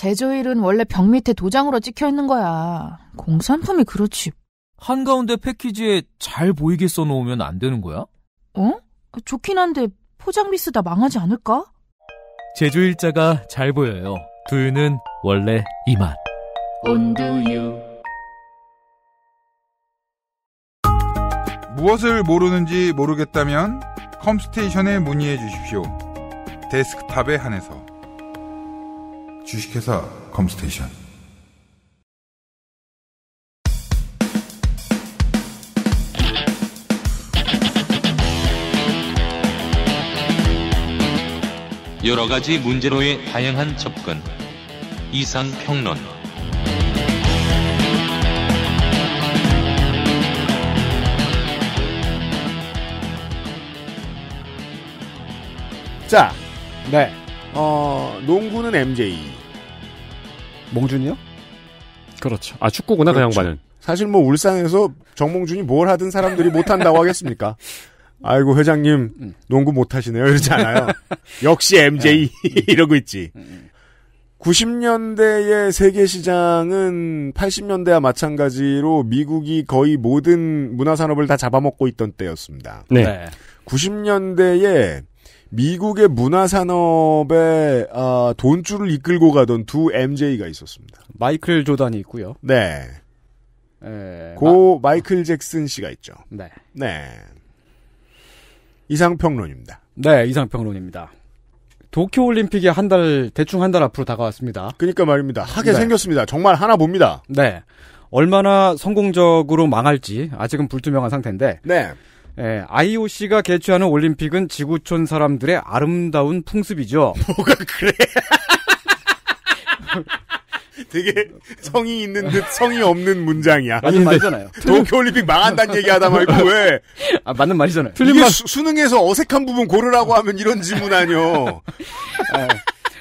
제조일은 원래 벽 밑에 도장으로 찍혀 있는 거야. 공산품이 그렇지. 한가운데 패키지에 잘 보이게 써놓으면 안 되는 거야? 어? 좋긴 한데 포장비 쓰다 망하지 않을까? 제조일자가 잘 보여요. 두유는 원래 이만. 온두유. 무엇을 모르는지 모르겠다면 컴스테이션에 문의해 주십시오. 데스크탑에 한해서. 주식회사 컴스테이션 여러 가지 문제로의 다양한 접근 이상 평론 자, 네. 어, 농구는 MJ, 몽준이요? 그렇죠. 아 축구구나 그 그렇죠. 그 양반은. 사실 뭐 울산에서 정몽준이 뭘 하든 사람들이 못한다고 하겠습니까? 아이고 회장님 농구 못하시네요 이러잖아요 [laughs] 역시 MJ 네. [laughs] 이러고 있지. 90년대의 음, 음. 세계 시장은 80년대와 마찬가지로 미국이 거의 모든 문화 산업을 다 잡아먹고 있던 때였습니다. 네. 90년대에 미국의 문화산업에 아, 돈줄을 이끌고 가던 두 MJ가 있었습니다. 마이클 조단이 있고요. 네. 에, 예, 고 마... 마이클 잭슨 씨가 있죠. 네. 네. 이상평론입니다. 네, 이상평론입니다. 도쿄 올림픽이 한 달, 대충 한 달 앞으로 다가왔습니다. 그니까 러 말입니다. 하게 네. 생겼습니다. 정말 하나 봅니다. 네. 얼마나 성공적으로 망할지 아직은 불투명한 상태인데. 네. 예, IOC가 개최하는 올림픽은 지구촌 사람들의 아름다운 풍습이죠. [laughs] 뭐가 그래? [laughs] 되게 성이 있는 듯 성이 없는 문장이야. 맞는 말이잖아요. [laughs] 도쿄올림픽 망한다는 얘기하다 말고 왜? 아 맞는 말이잖아요. 틀린 말. 수, 능에서 어색한 부분 고르라고 하면 이런 질문 아니요. 예.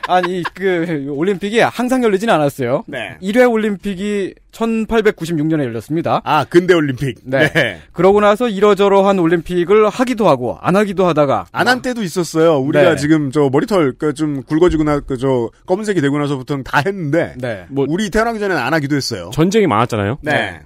아니 그 올림픽이 항상 열리진 않았어요. 네. 1회 올림픽이 1896년에 열렸습니다. 아 근대 올림픽. 네. 네. 그러고 나서 이러저러한 올림픽을 하기도 하고 안 하기도 하다가 안 한 때도 있었어요. 우리가 네. 지금 저 머리털 그 좀 굵어지고 나그 저 검은색이 되고 나서부터는 다 했는데 네. 뭐 우리 태어나기 전에는 안 하기도 했어요. 전쟁이 많았잖아요. 네. 네.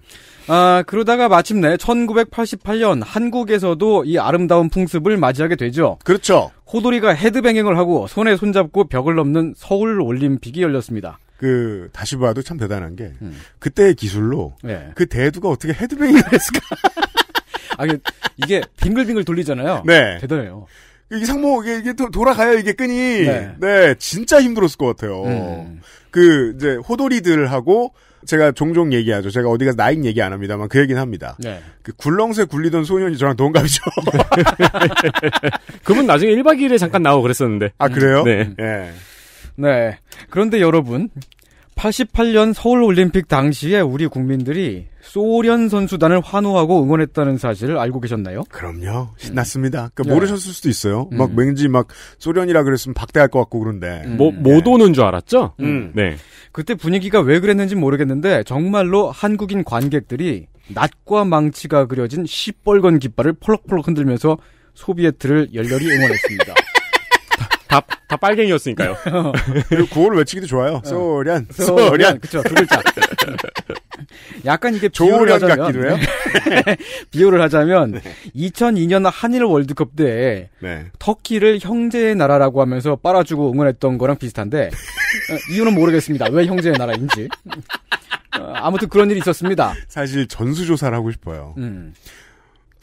아, 그러다가 마침내 1988년 한국에서도 이 아름다운 풍습을 맞이하게 되죠. 그렇죠. 호돌이가 헤드뱅잉을 하고 손에 손잡고 벽을 넘는 서울 올림픽이 열렸습니다. 그 다시 봐도 참 대단한 게 음. 그때의 기술로 네. 그 대두가 어떻게 헤드뱅잉을 했을까? [laughs] 아 그 이게 빙글빙글 돌리잖아요. 네. 대단해요. 그 이게 상모 이게, 이게 돌아가요 이게 끈이 네. 네 진짜 힘들었을 것 같아요. 음. 그 이제 호돌이들하고 제가 종종 얘기하죠. 제가 어디 가서 나이 얘기 안 합니다만 그 얘기는 합니다. 네. 그 굴렁쇠 굴리던 소년이 저랑 동갑이죠. [laughs] 그분 나중에 1박 2일에 잠깐 나오고 그랬었는데. 아, 그래요? 네. 네. 네. 그런데 여러분, 88년 서울올림픽 당시에 우리 국민들이 소련 선수단을 환호하고 응원했다는 사실을 알고 계셨나요? 그럼요. 신났습니다. 그러니까 네. 모르셨을 수도 있어요. 음. 막 왠지 막 소련이라 그랬으면 박대할 것 같고 그런데. 음. 뭐, 못 네. 오는 줄 알았죠? 음. 음. 네. 그때 분위기가 왜 그랬는지 모르겠는데 정말로 한국인 관객들이 낮과 망치가 그려진 시뻘건 깃발을 펄럭펄럭 흔들면서 소비에트를 열렬히 응원했습니다. [laughs] 다, 다 빨갱이였으니까요. [laughs] 어. 그리고 구호를 외치기도 좋아요. 어. 소련, 소련. 그쵸, 두 글자. [laughs] 약간 이게 조련 하자면, 같기도 해요. [laughs] 비유를 하자면, 2002년 한일 월드컵 때, 네. 터키를 형제의 나라라고 하면서 빨아주고 응원했던 거랑 비슷한데, 어, 이유는 모르겠습니다. 왜 형제의 나라인지. 아무튼 그런 일이 있었습니다. 사실 전수조사를 하고 싶어요. 음.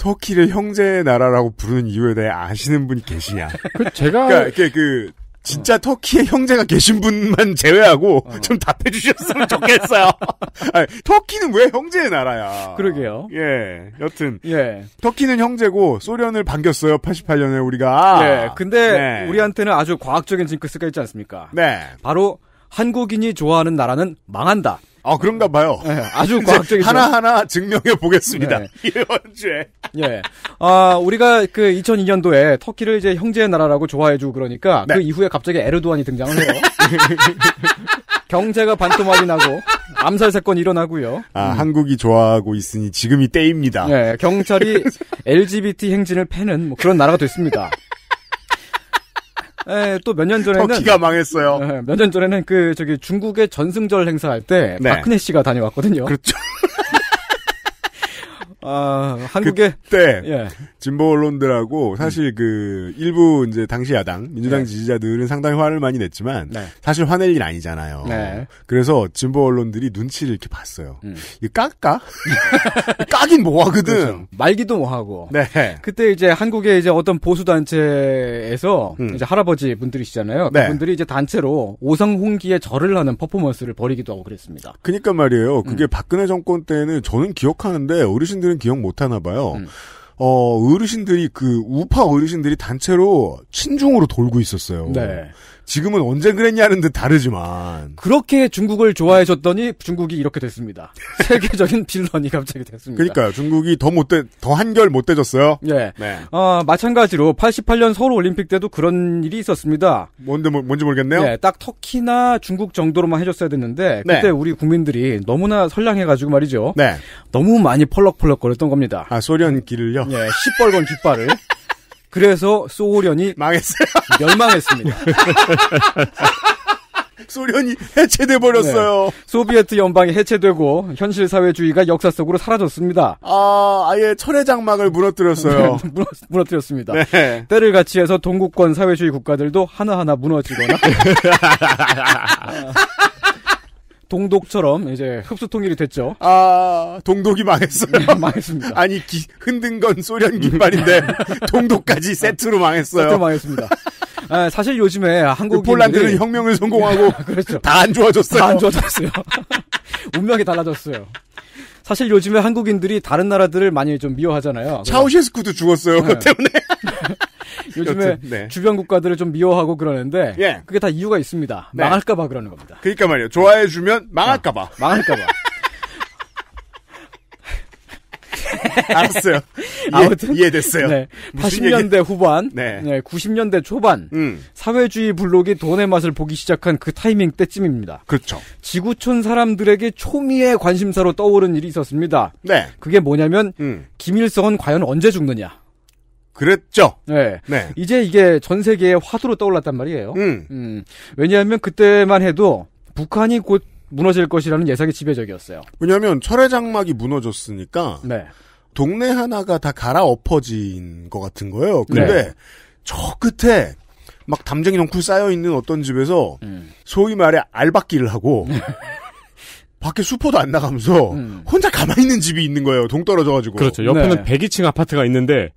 터키를 형제의 나라라고 부르는 이유에 대해 아시는 분이 계시냐? 그 제가 그러니까 그, 진짜 어. 터키의 형제가 계신 분만 제외하고 어. 좀 답해 주셨으면 좋겠어요. [laughs] 아니, 터키는 왜 형제의 나라야? 그러게요. 예. 여튼 예. 터키는 형제고 소련을 반겼어요. 88년에 우리가. 예. 근데 네. 우리한테는 아주 과학적인 징크스가 있지 않습니까? 네. 바로 한국인이 좋아하는 나라는 망한다. 아 그런가 봐요. 네, 아주 [laughs] 과학적인 하나 하나 증명해 보겠습니다. 네. [laughs] 이번 주에. 예. 아 우리가 그 2002년도에 터키를 이제 형제의 나라라고 좋아해주고 그러니까 네. 그 이후에 갑자기 에르도안이 등장을 해요. [laughs] 경제가 반토막이 나고 암살 사건 이 일어나고요. 아 음. 한국이 좋아하고 있으니 지금이 때입니다. 네, 경찰이 LGBT 행진을 패는 뭐 그런 나라가 됐습니다. 예, 또 몇 년 전에는 터키가 망했어요. 예, 몇년 전에는 그 저기 중국의 전승절 행사할 때 네. 박근혜 씨가 다녀왔거든요. 그렇죠. [laughs] 아, 한국의 그때 예. 진보 언론들하고 사실 음. 그 일부 이제 당시 야당 민주당 네. 지지자들은 상당히 화를 많이 냈지만 네. 사실 화낼 일 아니잖아요. 네. 그래서 진보 언론들이 눈치를 이렇게 봤어요. 음. 이 깎까? 까긴 뭐 하거든. 그렇죠. 말기도 뭐 하고. 네. 그때 이제 한국의 이제 어떤 보수 단체에서 음. 이제 할아버지 분들이시잖아요. 네. 그분들이 이제 단체로 오성홍기의 절을 하는 퍼포먼스를 벌이기도 하고 그랬습니다. 그니까 말이에요. 그게 음. 박근혜 정권 때는 저는 기억하는데 어르신들 어르신들은 기억 못 하나 봐요. 음. 어, 어르신들이 그 우파 어르신들이 단체로 친중으로 돌고 있었어요. 네. 지금은 언제 그랬냐는 듯 다르지만 그렇게 중국을 좋아해줬더니 중국이 이렇게 됐습니다. [laughs] 세계적인 빌런이 갑자기 됐습니다. 그러니까요. 중국이 더 못돼 더 한결 못돼졌어요. 네. 네. 어, 마찬가지로 88년 서울 올림픽 때도 그런 일이 있었습니다. 뭔데 뭐, 뭔지 모르겠네요. 네, 딱 터키나 중국 정도로만 해줬어야 됐는데 네. 그때 네. 우리 국민들이 너무나 선량해가지고 말이죠. 네. 너무 많이 펄럭펄럭거렸던 겁니다. 아 소련길을요? 네, 예, 시뻘건 깃발을. [laughs] 그래서 소련이 망했어요. 멸망했습니다. [laughs] 소련이 해체돼 버렸어요. 네. 소비에트 연방이 해체되고 현실 사회주의가 역사 속으로 사라졌습니다. 아, 아예 철의 장막을 무너뜨렸어요. 네, [laughs] 무너, 뜨렸습니다 네. 때를 같이 해서 동국권 사회주의 국가들도 하나하나 무너지거나 [laughs] 동독처럼 이제 흡수 통일이 됐죠. 아 동독이 망했어요. 네, 망했습니다. 아니 기, 흔든 건 소련 깃발인데 음. [laughs] 동독까지 세트로 망했어요. 세트로 망했습니다. 아, 사실 요즘에 한국 그 폴란드는 혁명을 성공하고 [laughs] 그렇죠. 다 안 좋아졌어요. 다 안 좋아졌어요. [laughs] 운명이 달라졌어요. 사실 요즘에 한국인들이 다른 나라들을 많이 좀 미워하잖아요. 차우셰스쿠도 죽었어요. 네. 때문에. 요즘에 여튼, 네. 주변 국가들을 좀 미워하고 그러는데 예. 그게 다 이유가 있습니다. 네. 망할까봐 그러는 겁니다. 그러니까 말이에요. 좋아해주면 망할까봐. 아, 망할까봐. [laughs] 알았어요. 예, 아무튼 이해됐어요. 네. 80년대 얘기... 후반, 네. 네. 90년대 초반 음. 사회주의 블록이 돈의 맛을 보기 시작한 그 타이밍 때쯤입니다. 그렇죠. 지구촌 사람들에게 초미의 관심사로 떠오른 일이 있었습니다. 네. 그게 뭐냐면 음. 김일성은 과연 언제 죽느냐. 그랬죠. 네. 네. 이제 이게 전 세계의 화두로 떠올랐단 말이에요. 음. 음. 왜냐하면 그때만 해도 북한이 곧 무너질 것이라는 예상이 지배적이었어요. 왜냐하면 철의 장막이 무너졌으니까 네. 동네 하나가 다 갈아엎어진 것 같은 거예요. 근데 네. 저 끝에 막 담쟁이 넝쿨 쌓여 있는 어떤 집에서 음. 소위 말해 알박기를 하고 [laughs] 밖에 수포도 안 나가면서 음. 혼자 가만히 있는 집이 있는 거예요. 동 떨어져가지고. 그렇죠. 옆에는 네. 102층 아파트가 있는데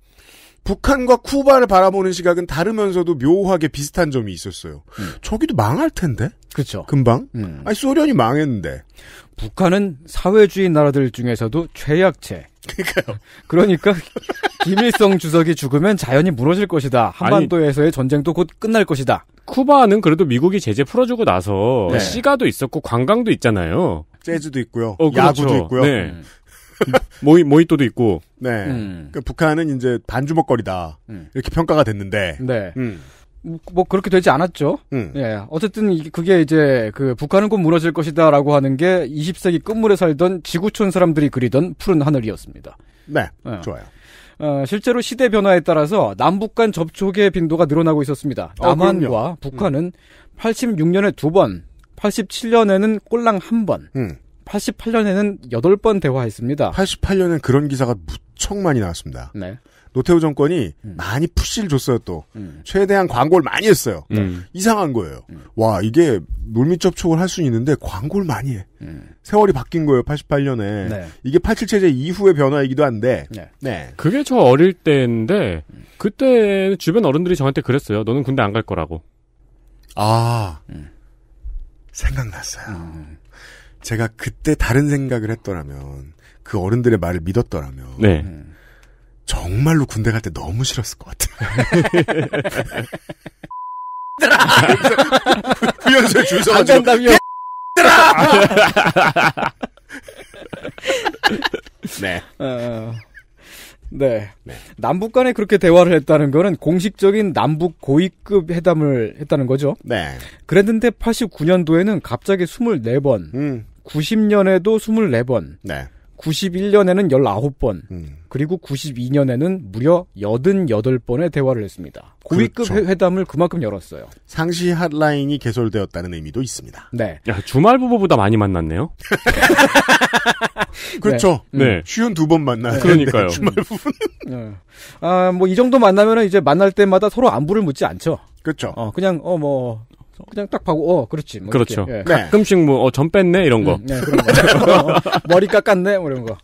북한과 쿠바를 바라보는 시각은 다르면서도 묘하게 비슷한 점이 있었어요. 음. 저기도 망할 텐데. 그렇죠. 금방. 음. 아니 소련이 망했는데. 북한은 사회주의 나라들 중에서도 최약체. 그러니까요. [laughs] 그러니까 김일성 주석이 죽으면 자연이 무너질 것이다. 한반도에서의 아니, 전쟁도 곧 끝날 것이다. 쿠바는 그래도 미국이 제재 풀어주고 나서 네. 시가도 있었고 관광도 있잖아요. 재즈도 있고요. 어, 그렇죠. 야구도 있고요. 네. 음. 모이 모히또도 있고. 네. 음. 그 북한은 이제 반주먹거리다 음. 이렇게 평가가 됐는데. 네. 음. 뭐, 뭐 그렇게 되지 않았죠. 음. 예. 어쨌든 그게 이제 그 북한은 곧 무너질 것이다라고 하는 게 20세기 끝물에 살던 지구촌 사람들이 그리던 푸른 하늘이었습니다. 네. 예. 좋아요. 어, 실제로 시대 변화에 따라서 남북 간 접촉의 빈도가 늘어나고 있었습니다. 어, 남한과 어, 북한은 86년에 두 번, 87년에는 꼴랑 한 번, 음. 88년에는 8번 대화했습니다. 88년엔 그런 기사가 무척 많이 나왔습니다. 네. 노태우 정권이 음. 많이 푸시를 줬어요 또 음. 최대한 광고를 많이 했어요 네. 음. 이상한 거예요 음. 와 이게 물밑 접촉을 할 수 있는데 광고를 많이 해 음. 세월이 바뀐 거예요 88년에 네. 이게 87 체제 이후의 변화이기도 한데 네. 네. 그게 저 어릴 때인데 그때 주변 어른들이 저한테 그랬어요 너는 군대 안 갈 거라고 아 음. 생각났어요 제가 그때 다른 생각을 했더라면 그 어른들의 말을 믿었더라면 네. 정말로 군대 갈 때 너무 싫었을 것 같아요. 구연설 [laughs] 줄 서가지고 [laughs] 네. 어, 어, 네. 네. 남북 간에 그렇게 대화를 했다는 거는 공식적인 남북 고위급 회담을 했다는 거죠. 네. 그랬는데 89년도에는 갑자기 24번 음. 90년에도 24번, 네. 91년에는 19번, 음. 그리고 92년에는 무려 88번의 대화를 했습니다. 고위급 그렇죠. 회담을 그만큼 열었어요. 상시 핫라인이 개설되었다는 의미도 있습니다. 네. 야, 주말 부부보다 많이 만났네요. [laughs] 그렇죠. 네. 음. 네. 쉬운 두 번 만나요. 네. 그러니까요. 주말 부부는. [laughs] 네. 아, 뭐, 이 정도 만나면은 이제 만날 때마다 서로 안부를 묻지 않죠. 그렇죠. 어, 그냥, 어, 뭐, 어, 그냥 딱 파고 어 그렇지 뭐 그렇죠 예. 네. 가끔씩 뭐어점 뺐네 이런 거 음, 네, 그런 [laughs] 머리 깎았네 뭐 이런 거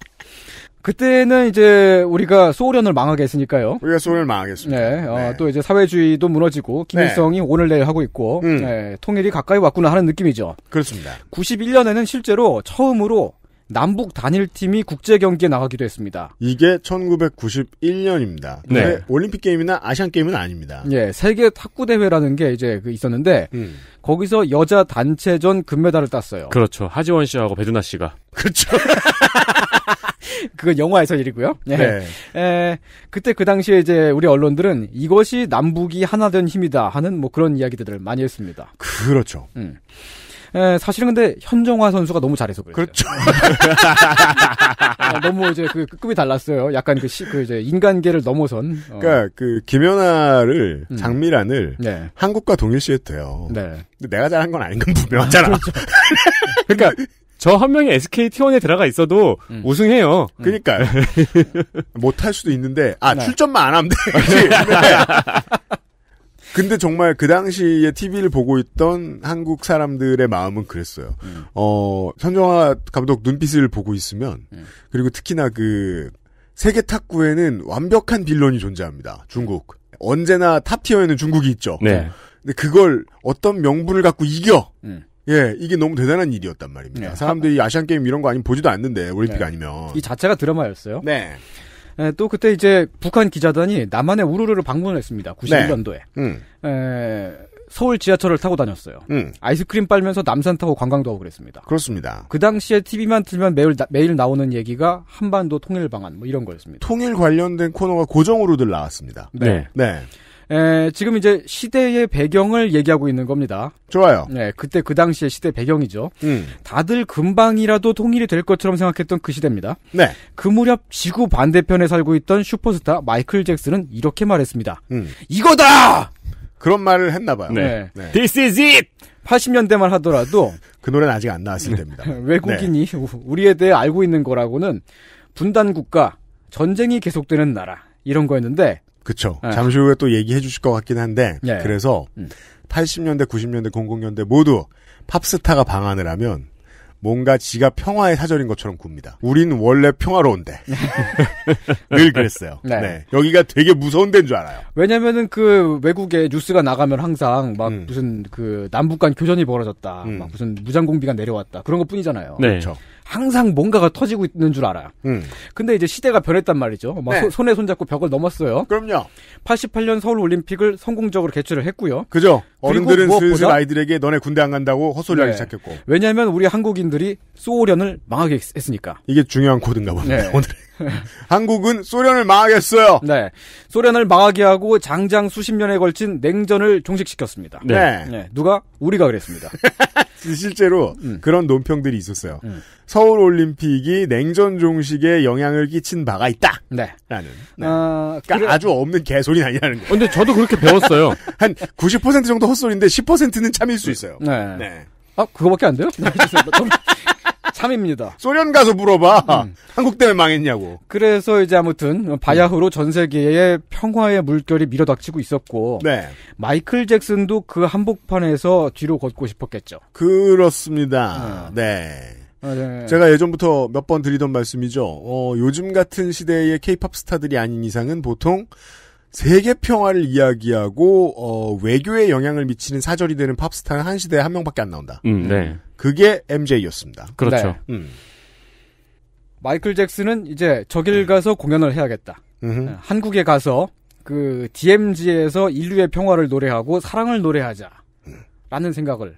그때는 이제 우리가 소련을 망하게 했으니까요. 우리가 소련을 망하겠습니다. 네, 어, 네. 또 이제 사회주의도 무너지고 김일성이 네. 오늘 내일 하고 있고 음. 네, 통일이 가까이 왔구나 하는 느낌이죠. 그렇습니다. 91년에는 실제로 처음으로 남북 단일팀이 국제 경기에 나가기도 했습니다. 이게 1991년입니다. 네. 올림픽 게임이나 아시안 게임은 아닙니다. 예, 세계 탁구 대회라는 게 이제 그 있었는데 음. 거기서 여자 단체전 금메달을 땄어요. 그렇죠. 하지원 씨하고 배두나 씨가 그렇죠. [laughs] 그건 영화에서 일이고요. 예. 네. 에, 예, 그때 그 당시에 이제 우리 언론들은 이것이 남북이 하나 된 힘이다 하는 뭐 그런 이야기들을 많이 했습니다. 그렇죠. 음. 에, 예, 사실은 근데 현정화 선수가 너무 잘해서 그랬어 그렇죠. 어, 너무 이제 그 급이 달랐어요. 약간 그, 시, 그 이제 인간계를 넘어선. 어. 그러니까 그 김연아를 음. 장미란을 네. 한국과 동일시했대요. 네. 근데 내가 잘한 건 아닌 건 분명하잖아. 아, 그렇죠. [laughs] 그러니까 저 한 명이 SK T1에 들어가 있어도 음. 우승해요. 그니까 음. 그러니까. [laughs] 못 할 수도 있는데 아 네. 출전만 안 하면 돼. 아, 네. [laughs] 네. 근데 정말 그 당시에 TV를 보고 있던 한국 사람들의 마음은 그랬어요. 음. 어, 현정화 감독 눈빛을 보고 있으면, 음. 그리고 특히나 그, 세계 탁구에는 완벽한 빌런이 존재합니다. 중국. 언제나 탑티어에는 중국이 있죠. 네. 근데 그걸 어떤 명분을 갖고 이겨! 음. 예, 이게 너무 대단한 일이었단 말입니다. 네. 사람들이 아시안 게임 이런 거 아니면 보지도 않는데 올림픽 네. 아니면 이 자체가 드라마였어요. 네. 에, 예, 또 그때 이제 북한 기자단이 남한의 우르르를 방문했습니다. 91년도에. 네. 음. 에, 예, 서울 지하철을 타고 다녔어요. 음. 아이스크림 빨면서 남산 타고 관광도 하고 그랬습니다. 그렇습니다. 그 당시에 TV만 틀면 매일, 나, 매일 나오는 얘기가 한반도 통일 방안 뭐 이런 거였습니다. 통일 관련된 코너가 고정으로들 나왔습니다. 네. 네. 네. 에, 지금 이제 시대의 배경을 얘기하고 있는 겁니다. 좋아요. 네, 그때 그 당시의 시대 배경이죠. 음. 다들 금방이라도 통일이 될 것처럼 생각했던 그 시대입니다. 네. 그 무렵 지구 반대편에 살고 있던 슈퍼스타 마이클 잭슨은 이렇게 말했습니다. 음. 이거다! 그런 말을 했나봐요. 네. 네. This is it! 80년대만 하더라도 그 노래는 아직 안 나왔을 때입니다. [laughs] 외국인이 네. 우리에 대해 알고 있는 거라고는 분단 국가, 전쟁이 계속되는 나라 이런 거였는데 그쵸. 네. 잠시 후에 또 얘기해 주실 것 같긴 한데 네. 그래서 음. 80년대, 90년대, 00년대 모두 팝스타가 방한을 하면 뭔가 지가 평화의 사절인 것처럼 굽니다. 우린 원래 평화로운데. [laughs] 늘 그랬어요. 네. 네. 여기가 되게 무서운 데인 줄 알아요. 왜냐면은 그 외국에 뉴스가 나가면 항상 막 음. 무슨 그 남북 간 교전이 벌어졌다. 음. 막 무슨 무장공비가 내려왔다. 그런 것 뿐이잖아요. 네. 그렇죠. 항상 뭔가가 터지고 있는 줄 알아요. 음. 근데 이제 시대가 변했단 말이죠. 막 네. 소, 손에 손잡고 벽을 넘었어요. 그럼요. 88년 서울 올림픽을 성공적으로 개최를 했고요. 그죠. 어른들은 무엇보다, 슬슬 아이들에게 너네 군대 안 간다고 헛소리하기 네. 시작했고. 왜냐하면 우리 한국인들이 소련을 망하게 했으니까. 이게 중요한 코드인가 봅니다. 네. 오늘. [laughs] 한국은 소련을 망하겠어요. 네. 소련을 망하게 하고 장장 수십 년에 걸친 냉전을 종식시켰습니다. 네. 네. 누가 우리가 그랬습니다. [laughs] 그 실제로 음. 그런 논평들이 있었어요. 음. 서울 올림픽이 냉전 종식에 영향을 끼친 바가 있다. 네. 라는. 네. 어, 그러니까 그래... 아주 없는 개소리 아니라는 거 근데 저도 그렇게 배웠어요. [laughs] 한 90% 정도 헛소리인데 10%는 참일 수 네. 있어요. 네. 네. 아, 그거밖에 안 돼요? [laughs] 네, 3입니다. 소련 가서 물어봐. 음. 한국 때문에 망했냐고. 그래서 이제 아무튼 바야흐로 전 세계에 평화의 물결이 밀어닥치고 있었고 네. 마이클 잭슨도 그 한복판에서 뒤로 걷고 싶었겠죠. 그렇습니다. 음. 네. 아, 네. 제가 예전부터 몇 번 드리던 말씀이죠. 어, 요즘 같은 시대의 케이팝 스타들이 아닌 이상은 보통 세계 평화를 이야기하고 어, 외교에 영향을 미치는 사절이 되는 팝스타는 한 시대에 한 명밖에 안 나온다. 음, 네. 그게 MJ였습니다. 그렇죠. 네. 음. 마이클 잭슨은 이제 저길 음. 가서 공연을 해야겠다. 음흠. 네, 한국에 가서 그 DMZ에서 인류의 평화를 노래하고 사랑을 노래하자. 라는 생각을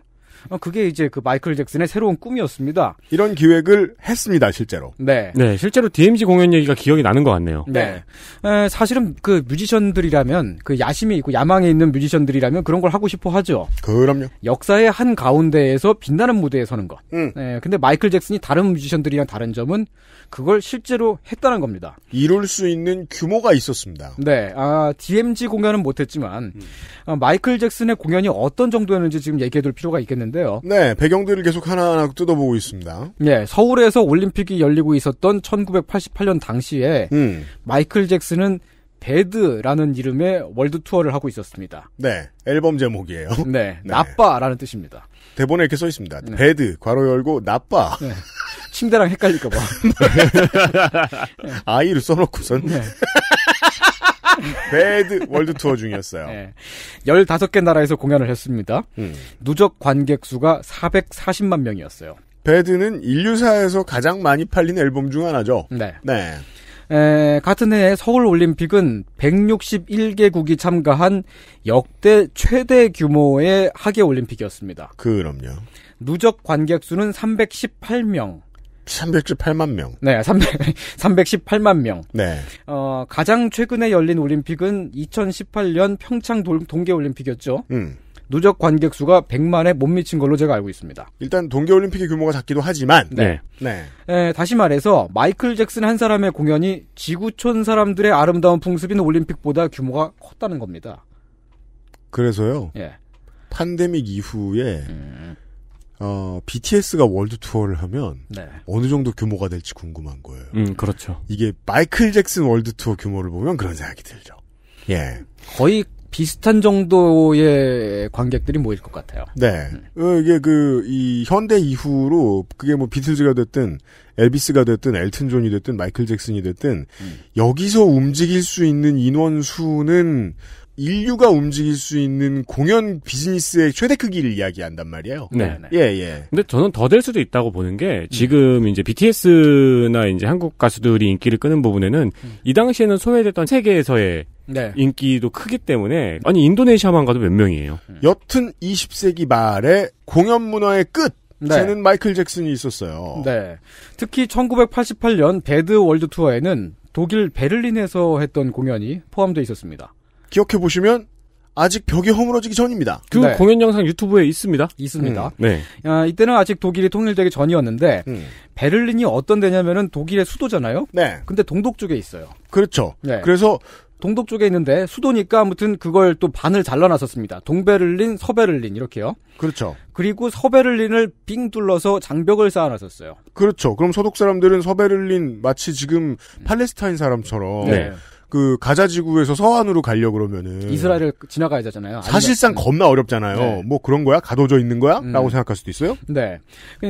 어, 그게 이제 그 마이클 잭슨의 새로운 꿈이었습니다. 이런 기획을 했습니다, 실제로. 네. 네, 실제로 DMZ 공연 얘기가 기억이 나는 것 같네요. 네. 에, 사실은 그 뮤지션들이라면 그 야심이 있고 야망이 있는 뮤지션들이라면 그런 걸 하고 싶어 하죠. 그럼요. 역사의 한 가운데에서 빛나는 무대에 서는 것. 음. 에, 네, 근데 마이클 잭슨이 다른 뮤지션들이랑 다른 점은 그걸 실제로 했다는 겁니다. 이룰 수 있는 규모가 있었습니다. 네. 아, DMZ 공연은 못했지만 음. 아, 마이클 잭슨의 공연이 어떤 정도였는지 지금 얘기해둘 필요가 있겠는데 있는데요. 네, 배경들을 계속 하나하나 뜯어보고 있습니다. 네, 서울에서 올림픽이 열리고 있었던 1988년 당시에 음. 마이클 잭슨은 배드라는 이름의 월드 투어를 하고 있었습니다. 네, 앨범 제목이에요. 네, 네. 나빠라는 뜻입니다. 대본에 이렇게 써 있습니다. 네. 배드 괄호 열고 나빠. 네. 침대랑 헷갈릴까 봐. [laughs] 아이를 써놓고선. 네. [laughs] 배드 월드 투어 중이었어요. 네. 15개 나라에서 공연을 했습니다. 음. 누적 관객 수가 440만 명이었어요. 배드는 인류사에서 가장 많이 팔린 앨범 중 하나죠. 네. 네. 에, 같은 해에 서울 올림픽은 161개국이 참가한 역대 최대 규모의 하계 올림픽이었습니다. 그럼요. 누적 관객 수는 318명. 318만 명. 네, 3 1 8만 명. 네. 어, 가장 최근에 열린 올림픽은 2018년 평창 동, 계올림픽이었죠 음. 누적 관객 수가 100만에 못 미친 걸로 제가 알고 있습니다. 일단 동계올림픽의 규모가 작기도 하지만 네. 네. 에, 다시 말해서 마이클 잭슨 한 사람의 공연이 지구촌 사람들의 아름다운 풍습인 올림픽보다 규모가 컸다는 겁니다. 그래서요. 예. 네. 팬데믹 이후에 음. 어, BTS가 월드 투어를 하면 네. 어느 정도 규모가 될지 궁금한 거예요. 음, 그렇죠. 이게 마이클 잭슨 월드 투어 규모를 보면 그런 생각이 들죠. 예. 거의 비슷한 정도의 관객들이 모일 것 같아요. 네. 음. 이게 그, 이, 현대 이후로, 그게 뭐 비틀즈가 됐든, 엘비스가 됐든, 엘튼 존이 됐든, 마이클 잭슨이 됐든, 음. 여기서 움직일 수 있는 인원수는 인류가 움직일 수 있는 공연 비즈니스의 최대 크기를 이야기한단 말이에요. 네. 네, 네. 예, 예. 근데 저는 더 될 수도 있다고 보는 게 지금 음. 이제 BTS나 이제 한국 가수들이 인기를 끄는 부분에는 음. 이 당시에는 소외됐던 세계에서의 네. 인기도 크기 때문에 아니 인도네시아만 가도 몇 명이에요. 음. 여튼 20세기 말에 공연 문화의 끝 네. 쟤는 마이클 잭슨이 있었어요. 네. 특히 1988년 배드 월드 투어에는 독일 베를린에서 했던 공연이 포함되어 있었습니다. 기억해 보시면 아직 벽이 허물어지기 전입니다. 그 네. 공연 영상 유튜브에 있습니다. 있습니다. 음. 네. 아, 이때는 아직 독일이 통일되기 전이었는데 음. 베를린이 어떤 데냐면은 독일의 수도잖아요. 네. 근데 동독 쪽에 있어요. 그렇죠. 네. 그래서 동독 쪽에 있는데 수도니까 아무튼 그걸 또 반을 잘라놨었습니다. 동베를린, 서베를린 이렇게요. 그렇죠. 그리고 서베를린을 빙 둘러서 장벽을 쌓아놨었어요. 그렇죠. 그럼 서독 사람들은 서베를린 마치 지금 팔레스타인 사람처럼 네. 그 가자 지구에서 서안으로 가려 그러면은 이스라엘을 지나가야 되잖아요. 사실상 아니면... 네. 겁나 어렵잖아요. 네. 뭐 그런 거야? 가둬져 있는 거야?라고 음. 생각할 수도 있어요. 네.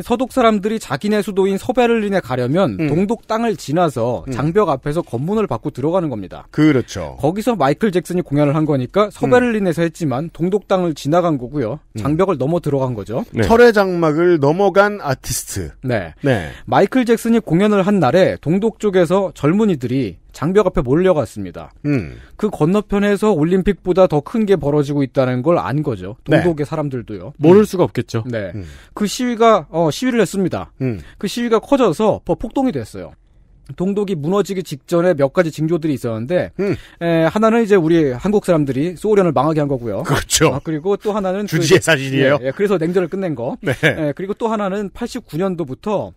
서독 사람들이 자기네 수도인 서베를린에 가려면 음. 동독 땅을 지나서 음. 장벽 앞에서 검문을 받고 들어가는 겁니다. 그렇죠. 거기서 마이클 잭슨이 공연을 한 거니까 서베를린에서 음. 했지만 동독 땅을 지나간 거고요. 장벽을 넘어 들어간 거죠. 네. 철의 장막을 넘어간 아티스트. 네. 네. 마이클 잭슨이 공연을 한 날에 동독 쪽에서 젊은이들이 장벽 앞에 몰려갔습니다. 음. 그 건너편에서 올림픽보다 더 큰 게 벌어지고 있다는 걸 안 거죠. 네. 동독의 네. 사람들도요. 모를 음. 수가 없겠죠. 네. 음. 그 시위가 어, 시위를 했습니다. 음. 그 시위가 커져서 폭동이 됐어요. 동독이 무너지기 직전에 몇 가지 징조들이 있었는데 음. 에, 하나는 이제 우리 한국 사람들이 소련을 망하게 한 거고요. 그렇죠. 아, 그리고 또 하나는 주지의 그, 사진이에요 예, 예, 그래서 냉전을 끝낸 거. 네. 예, 그리고 또 하나는 89년도부터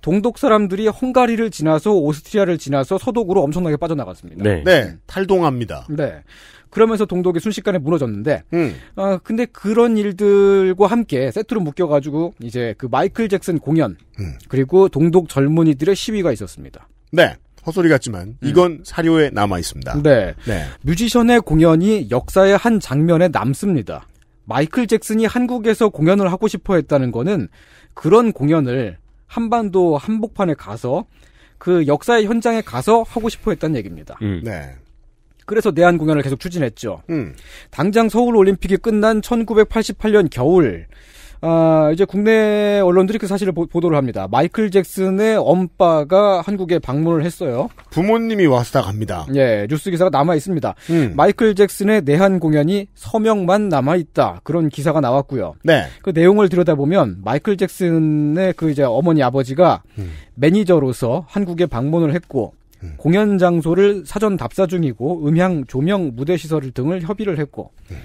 동독 사람들이 헝가리를 지나서 오스트리아를 지나서 서독으로 엄청나게 빠져나갔습니다. 네. 네 탈동합니다. 네. 그러면서 동독이 순식간에 무너졌는데, 음. 어, 근데 그런 일들과 함께 세트로 묶여가지고 이제 그 마이클 잭슨 공연 음. 그리고 동독 젊은이들의 시위가 있었습니다. 네. 헛소리 같지만 음. 이건 음. 사료에 남아 있습니다. 네. 네. 뮤지션의 공연이 역사의 한 장면에 남습니다. 마이클 잭슨이 한국에서 공연을 하고 싶어 했다는 거는 그런 공연을 한반도 한복판에 가서 그 역사의 현장에 가서 하고 싶어 했다는 얘기입니다. 음. 네. 그래서 내한 공연을 계속 추진했죠. 음. 당장 서울 올림픽이 끝난 1988년 겨울 아, 이제 국내 언론들이 그 사실을 보, 도를 합니다. 마이클 잭슨의 엄빠가 한국에 방문을 했어요. 부모님이 왔다 갑니다. 예, 뉴스 기사가 남아 있습니다. 음. 마이클 잭슨의 내한 공연이 서명만 남아 있다. 그런 기사가 나왔고요. 네. 그 내용을 들여다보면 마이클 잭슨의 그 이제 어머니 아버지가 음. 매니저로서 한국에 방문을 했고 음. 공연 장소를 사전 답사 중이고 음향, 조명, 무대 시설 등을 협의를 했고 음.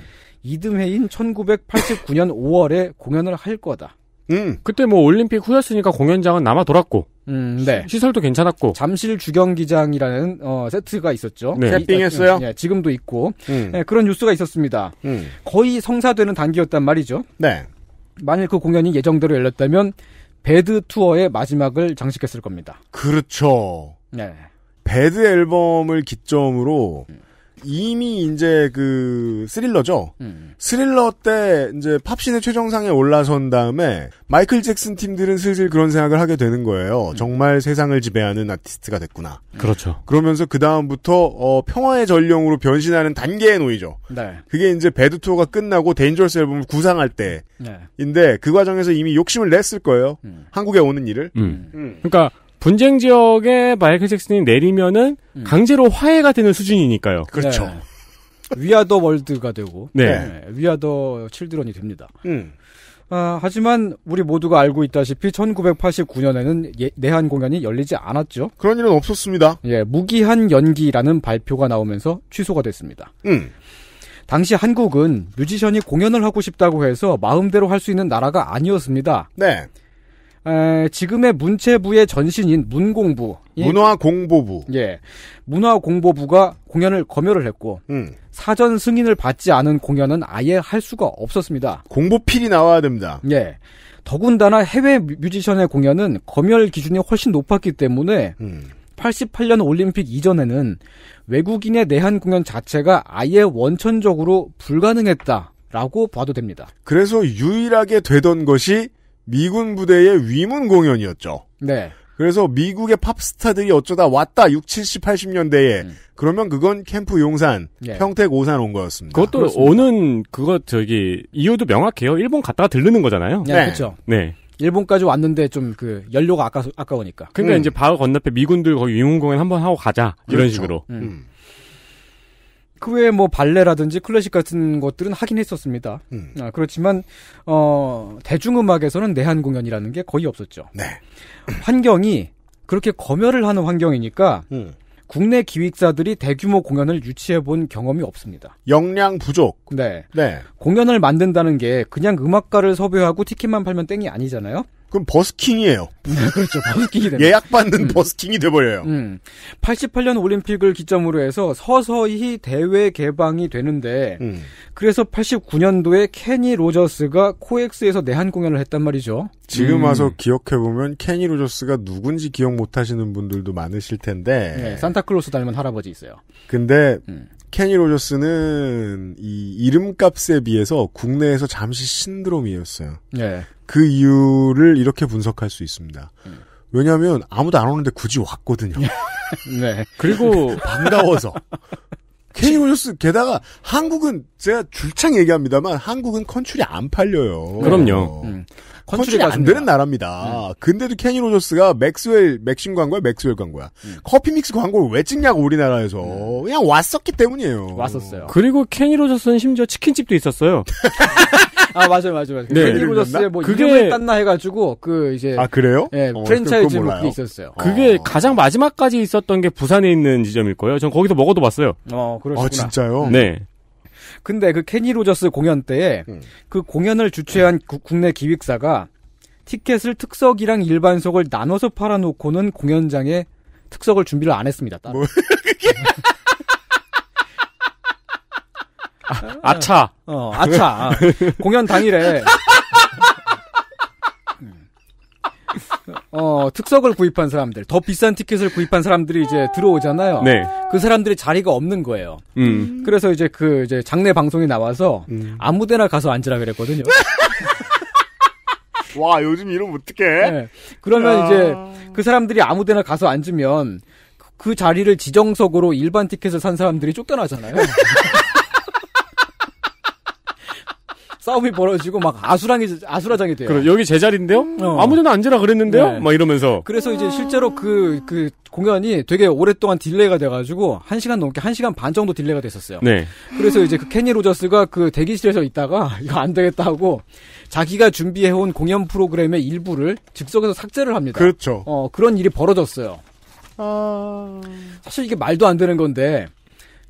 이듬해인 1989년 5월에 공연을 할 거다. 음. 그때 뭐 올림픽 후였으니까 공연장은 남아 돌았고. 음, 네. 시설도 괜찮았고. 잠실 주경기장이라는 어, 세트가 있었죠. 네. 세핑했어요. 예, 네, 예, 지금도 있고. 음. 네, 그런 뉴스가 있었습니다. 음. 거의 성사되는 단계였단 말이죠. 네. 만일 그 공연이 예정대로 열렸다면 배드 투어의 마지막을 장식했을 겁니다. 그렇죠. 네. 배드 앨범을 기점으로 음. 이미 이제 그 스릴러죠. 음. 스릴러 때 이제 팝신의 최정상에 올라선 다음에 마이클 잭슨 팀들은 슬슬 그런 생각을 하게 되는 거예요. 음. 정말 세상을 지배하는 아티스트가 됐구나. 그렇죠. 그러면서 그 다음부터 어, 평화의 전령으로 변신하는 단계에 놓이죠. 네. 그게 이제 배드 투어가 끝나고 데인저스 앨범을 구상할 때인데 네. 그 과정에서 이미 욕심을 냈을 거예요. 음. 한국에 오는 일을. 음. 음. 그러니까 분쟁 지역에 마이클 잭슨이 내리면은 음. 강제로 화해가 되는 수준이니까요. 그렇죠. 네. 위아더 월드가 되고 네. 네. 위아더 칠드런이 됩니다. 음. 아, 하지만 우리 모두가 알고 있다시피 1989년에는 예, 내한 공연이 열리지 않았죠. 그런 일은 없었습니다. 예, 무기한 연기라는 발표가 나오면서 취소가 됐습니다. 음. 당시 한국은 뮤지션이 공연을 하고 싶다고 해서 마음대로 할 수 있는 나라가 아니었습니다. 네. 에, 지금의 문체부의 전신인 문공부. 문화공보부. 예. 문화공보부가 공연을 검열을 했고, 음. 사전 승인을 받지 않은 공연은 아예 할 수가 없었습니다. 공보필이 나와야 됩니다. 예. 더군다나 해외 뮤지션의 공연은 검열 기준이 훨씬 높았기 때문에, 음. 88년 올림픽 이전에는 외국인의 내한 공연 자체가 아예 원천적으로 불가능했다라고 봐도 됩니다. 그래서 유일하게 되던 것이 미군 부대의 위문 공연이었죠. 네. 그래서 미국의 팝스타들이 어쩌다 왔다 6, 70, 80년대에 음. 그러면 그건 캠프 용산, 예. 평택 오산 온 거였습니다. 그것도 그렇습니다. 오는 그거 저기 이유도 명확해요. 일본 갔다가 들르는 거잖아요. 네, 네. 그렇죠. 네. 일본까지 왔는데 좀 그 연료가 아까 아까우니까. 그러니까 음. 이제 바로 건너편 미군들 거기 위문공연 한번 하고 가자 이런 그렇죠. 식으로. 음. 음. 그 외에 뭐 발레라든지 클래식 같은 것들은 하긴 했었습니다. 음. 아, 그렇지만 어, 대중음악에서는 내한 공연이라는 게 거의 없었죠. 네. 환경이 그렇게 검열을 하는 환경이니까 음. 국내 기획사들이 대규모 공연을 유치해 본 경험이 없습니다. 역량 부족. 네. 네. 공연을 만든다는 게 그냥 음악가를 섭외하고 티켓만 팔면 땡이 아니잖아요. 그럼 버스킹이에요. 그렇죠. 버스킹이 됩 예약받는 음. 버스킹이 돼버려요. 음. 88년 올림픽을 기점으로 해서 서서히 대회 개방이 되는데 음. 그래서 89년도에 케니 로저스가 코엑스에서 내한 공연을 했단 말이죠. 지금 음. 와서 기억해보면 케니 로저스가 누군지 기억 못하시는 분들도 많으실 텐데 네, 산타클로스 닮은 할아버지 있어요. 근데 음. 케니 로저스는 이 이름값에 비해서 국내에서 잠시 신드롬이었어요. 네. 그 이유를 이렇게 분석할 수 있습니다. 음. 왜냐하면 아무도 안 오는데 굳이 왔거든요. [laughs] 네. 그리고 반가워서 케니 로저스 게다가 한국은 제가 줄창 얘기합니다만 한국은 컨츄리 안 팔려요. 그럼요. 음. 컨츄리가 좀 되는 나라입니다. 음. 근데도 케니 로저스가 맥스웰 맥심 광고야 맥스웰 광고야. 음. 커피 믹스 광고를 왜 찍냐고 우리나라에서 음. 그냥 왔었기 때문이에요. 왔었어요. 그리고 케니 로저스는 심지어 치킨집도 있었어요. [laughs] 아 맞아요 맞아요. 맞아 네. 케니 로저스의 뭐 그게... 이름 땄나 해가지고 그 이제 아 그래요? 예 어, 프랜차이즈 뭐 그게 있었어요. 그게 어. 가장 마지막까지 있었던 게 부산에 있는 지점일 거예요. 전 거기서 먹어도 봤어요. 어 그러시구나. 아 진짜요? 네. 근데 그 케니 로저스 공연 때에 음. 그 공연을 주최한 구, 국내 기획사가 티켓을 특석이랑 일반석을 나눠서 팔아놓고는 공연장에 특석을 준비를 안 했습니다. 따로. 뭐, [laughs] 아, 아차. 어, 아차. 아, 공연 당일에 [laughs] 어, 특석을 구입한 사람들, 더 비싼 티켓을 구입한 사람들이 이제 들어오잖아요. 네. 그 사람들이 자리가 없는 거예요. 음. 그래서 이제 그 이제 장례 방송이 나와서 음. 아무데나 가서 앉으라 그랬거든요. [laughs] 와, 요즘 이러면 어떡해? 네. 그러면 야... 이제 아. 그 사람들이 아무데나 가서 앉으면 그 자리를 지정석으로 일반 티켓을 산 사람들이 쫓겨나잖아요. [laughs] 싸움이 벌어지고 막 아수랑이 아수라장이 돼요. 그럼 여기 제 자리인데요? 어. 아무데나 앉으라 그랬는데요? 네. 막 이러면서. 그래서 이제 실제로 그그 그 공연이 되게 오랫동안 딜레이가 돼가지고 한 시간 넘게 한 시간 반 정도 딜레이가 됐었어요. 네. 그래서 이제 그 케니 로저스가 그 대기실에서 있다가 [laughs] 이거 안 되겠다 하고 자기가 준비해온 공연 프로그램의 일부를 즉석에서 삭제를 합니다. 그렇죠. 어 그런 일이 벌어졌어요. 어... 사실 이게 말도 안 되는 건데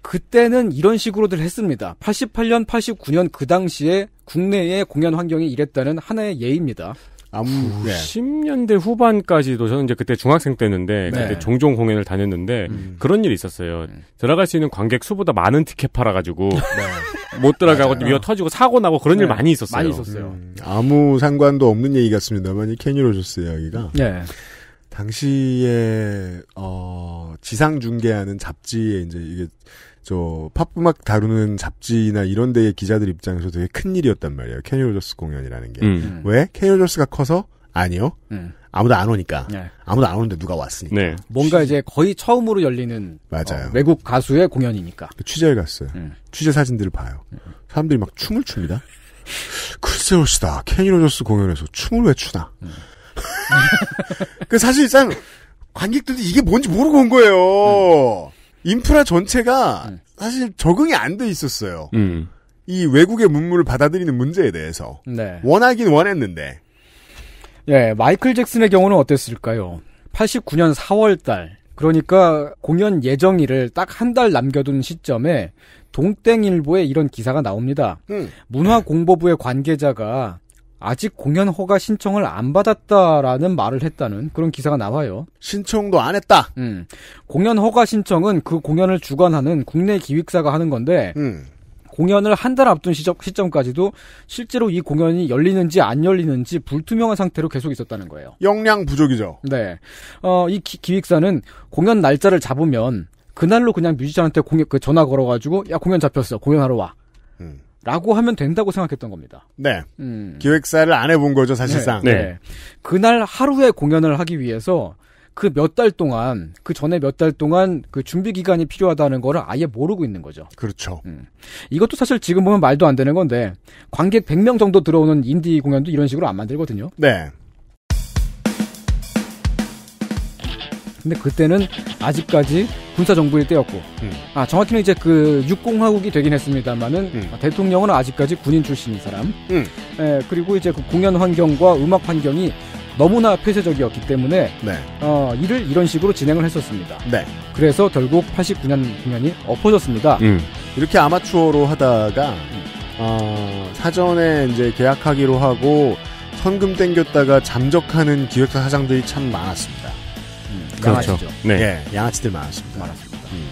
그때는 이런 식으로들 했습니다. 88년, 89년 그 당시에 국내의 공연 환경이 이랬다는 하나의 예입니다. 아 90년대 후반까지도 저는 이제 그때 중학생 때였는데 네. 그때 종종 공연을 다녔는데 음. 그런 일이 있었어요. 네. 들어갈 수 있는 관객 수보다 많은 티켓 팔아 가지고 네. 못 들어가고 미어 터지고 사고 나고 그런 일 네. 많이 있었어요. 많이 있었어요. 음. 아무 상관도 없는 얘기 같습니다만 이 케니 로저스 이야기가 네. 당시에 어 지상 중계하는 잡지에 이제 이게 저 팝음악 다루는 잡지나 이런 데의 기자들 입장에서 되게 큰 일이었단 말이에요. 케니 로저스 공연이라는 게. 음. 음. 왜? 케니 로저스가 커서? 아니요. 음. 아무도 안 오니까. 네. 아무도 안 오는데 누가 왔으니까. 네. 뭔가 이제 거의 처음으로 열리는 맞아요. 어, 외국 가수의 공연이니까. 그 취재를 갔어요. 음. 취재 사진들을 봐요. 네. 사람들이 막 춤을 춥니다. 글쎄 올시다. 케니 로저스 공연에서 춤을 왜 추나. [laughs] 그 사실상 관객들도 이게 뭔지 모르고 온 거예요. 인프라 전체가 음. 사실 적응이 안 돼 있었어요. 음. 이 외국의 문물을 받아들이는 문제에 대해서 네. 원하긴 원했는데. 예, 마이클 잭슨의 경우는 어땠을까요? 89년 4월달 그러니까 공연 예정일을 딱 한 달 남겨둔 시점에 동땡일보에 이런 기사가 나옵니다. 음. 문화공보부의 관계자가 아직 공연 허가 신청을 안 받았다라는 말을 했다는 그런 기사가 나와요. 신청도 안 했다. 음. 공연 허가 신청은 그 공연을 주관하는 국내 기획사가 하는 건데 음. 공연을 한 달 앞둔 시적, 시점까지도 실제로 이 공연이 열리는지 안 열리는지 불투명한 상태로 계속 있었다는 거예요. 역량 부족이죠. 네. 어, 이 기, 기획사는 공연 날짜를 잡으면 그날로 그냥 뮤지션한테 공연 그 전화 걸어가지고 야 공연 잡혔어 공연하러 와. 음. 라고 하면 된다고 생각했던 겁니다. 네. 음. 기획사를 안 해본 거죠, 사실상. 네. 네. 그날 하루에 공연을 하기 위해서 그 몇 달 동안, 그 전에 몇 달 동안 그 준비 기간이 필요하다는 거를 아예 모르고 있는 거죠. 그렇죠. 음. 이것도 사실 지금 보면 말도 안 되는 건데, 관객 100명 정도 들어오는 인디 공연도 이런 식으로 안 만들거든요. 네. 근데 그때는 아직까지 군사 정부일 때였고, 음. 아 정확히는 이제 그 육공화국이 되긴 했습니다만은 음. 아, 대통령은 아직까지 군인 출신인 사람. 음. 에, 예, 그리고 이제 그 공연 환경과 음악 환경이 너무나 폐쇄적이었기 때문에 네. 어, 일을 이런 식으로 진행을 했었습니다. 네. 그래서 결국 89년 공연이 엎어졌습니다. 음. 이렇게 아마추어로 하다가 어, 사전에 이제 계약하기로 하고 현금 땡겼다가 잠적하는 기획사 사장들이 참 많았습니다. 그렇죠. 양아치죠. 네. 예, 양아치들 많았습니다. 많았습니다. 음.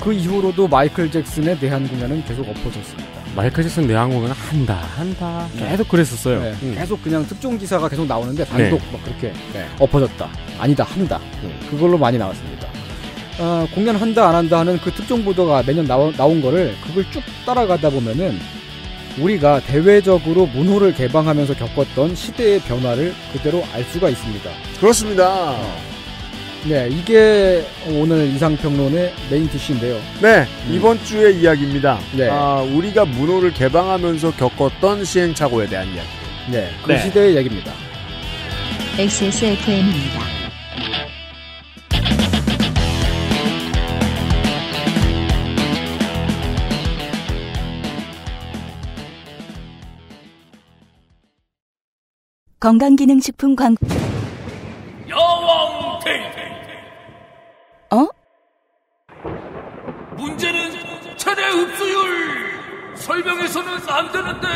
그 이후로도 마이클 잭슨의 대한 공연은 계속 엎어졌습니다. 마이클 잭슨 내한 공연 한다 한다 네. 계속 그랬었어요. 네. 음. 계속 그냥 특종 기사가 계속 나오는데 단독 네. 막 그렇게 네. 엎어졌다 아니다 한다 네. 그걸로 많이 나왔습니다. 어, 아, 공연 한다 안 한다 하는 그 특종 보도가 매년 나오, 나온 거를 그걸 쭉 따라가다 보면은 우리가 대외적으로 문호를 개방하면서 겪었던 시대의 변화를 그대로 알 수가 있습니다. 그렇습니다. 어. 네, 이게 오늘 이상평론의 메인 디시인데요. 네, 음. 이번 주의 이야기입니다. 네. 아, 우리가 문호를 개방하면서 겪었던 시행착오에 대한 이야기. 네, 그 네. 시대의 얘기입니다. XSFM입니다. 건강기능식품 광 여왕! 어? 문제는 최대 흡수율! 설명해서는 안 되는데,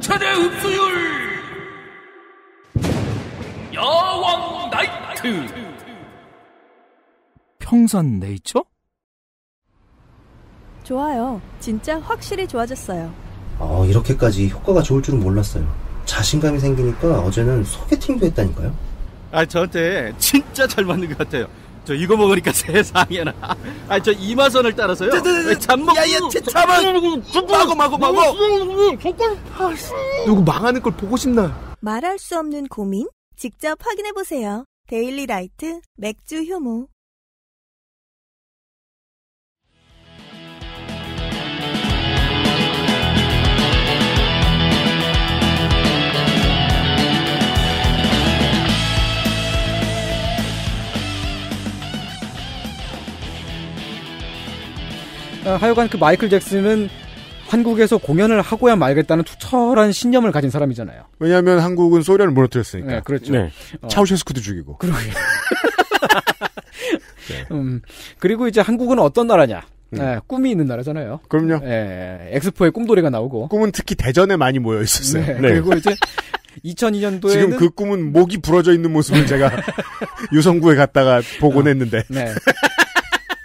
최대 흡수율! 야왕 나이트! 평산 네이처? 좋아요. 진짜 확실히 좋아졌어요. 어, 이렇게까지 효과가 좋을 줄은 몰랐어요. 자신감이 생기니까 어제는 소개팅도 했다니까요? 아, 저한테 진짜 잘 맞는 것 같아요. 저 이거 먹으니까 [laughs] 세상에나. 아 저 이마선을 따라서요. 잠먹. 야야 잠만. 마고 마고 마고. 뭐, 뭐, 뭐, 아, 누구 망하는 걸 보고 싶나? 말할 수 없는 고민 직접 확인해 보세요. 데일리 라이트 맥주 효모. 아, 하여간 그 마이클 잭슨은 한국에서 공연을 하고야 말겠다는 투철한 신념을 가진 사람이잖아요. 왜냐하면 한국은 소련을 무너뜨렸으니까. 네, 그렇죠. 네. 어. 차우셰스크도 죽이고. 그러게. [laughs] 네. 음, 그리고 이제 한국은 어떤 나라냐? 음. 네, 꿈이 있는 나라잖아요. 그럼요. 예, 엑스포에 꿈돌이가 나오고. 꿈은 특히 대전에 많이 모여 있었어요. 네, 네. 그리고 이제 2002년도에 지금 그 꿈은 목이 부러져 있는 모습을 제가 [laughs] 유성구에 갔다가 보곤 어, 했는데. 네.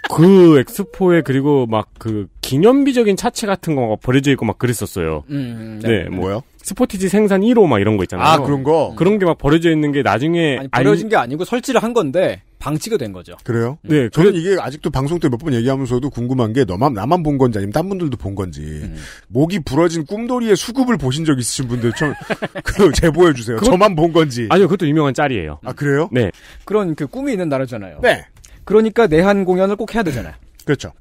그 엑스포에 그리고 막 그 기념비적인 차체 같은 거가 버려져 있고 막 그랬었어요. 음, 네. 네, 뭐, 요 스포티지 생산 1호 막 이런 거 있잖아요. 아 그런 거. 그런 게 막 버려져 있는 게 나중에 아니, 버려진 아니, 게 아니고 설치를 한 건데 방치가 된 거죠. 그래요? 음. 네. 저는 이게 아직도 방송 때 몇 번 얘기하면서도 궁금한 게 너만 나만 본 건지 아니면 딴 분들도 본 건지 음. 목이 부러진 꿈돌이의 수급을 보신 적 있으신 분들 좀그 [laughs] 제보해 주세요. 그것, 저만 본 건지. 아니요, 그것도 유명한 짤이에요. 아 그래요? 네. 그런 그 꿈이 있는 나라잖아요. 네. 그러니까 내한 공연을 꼭 해야 되잖아요. 그렇죠.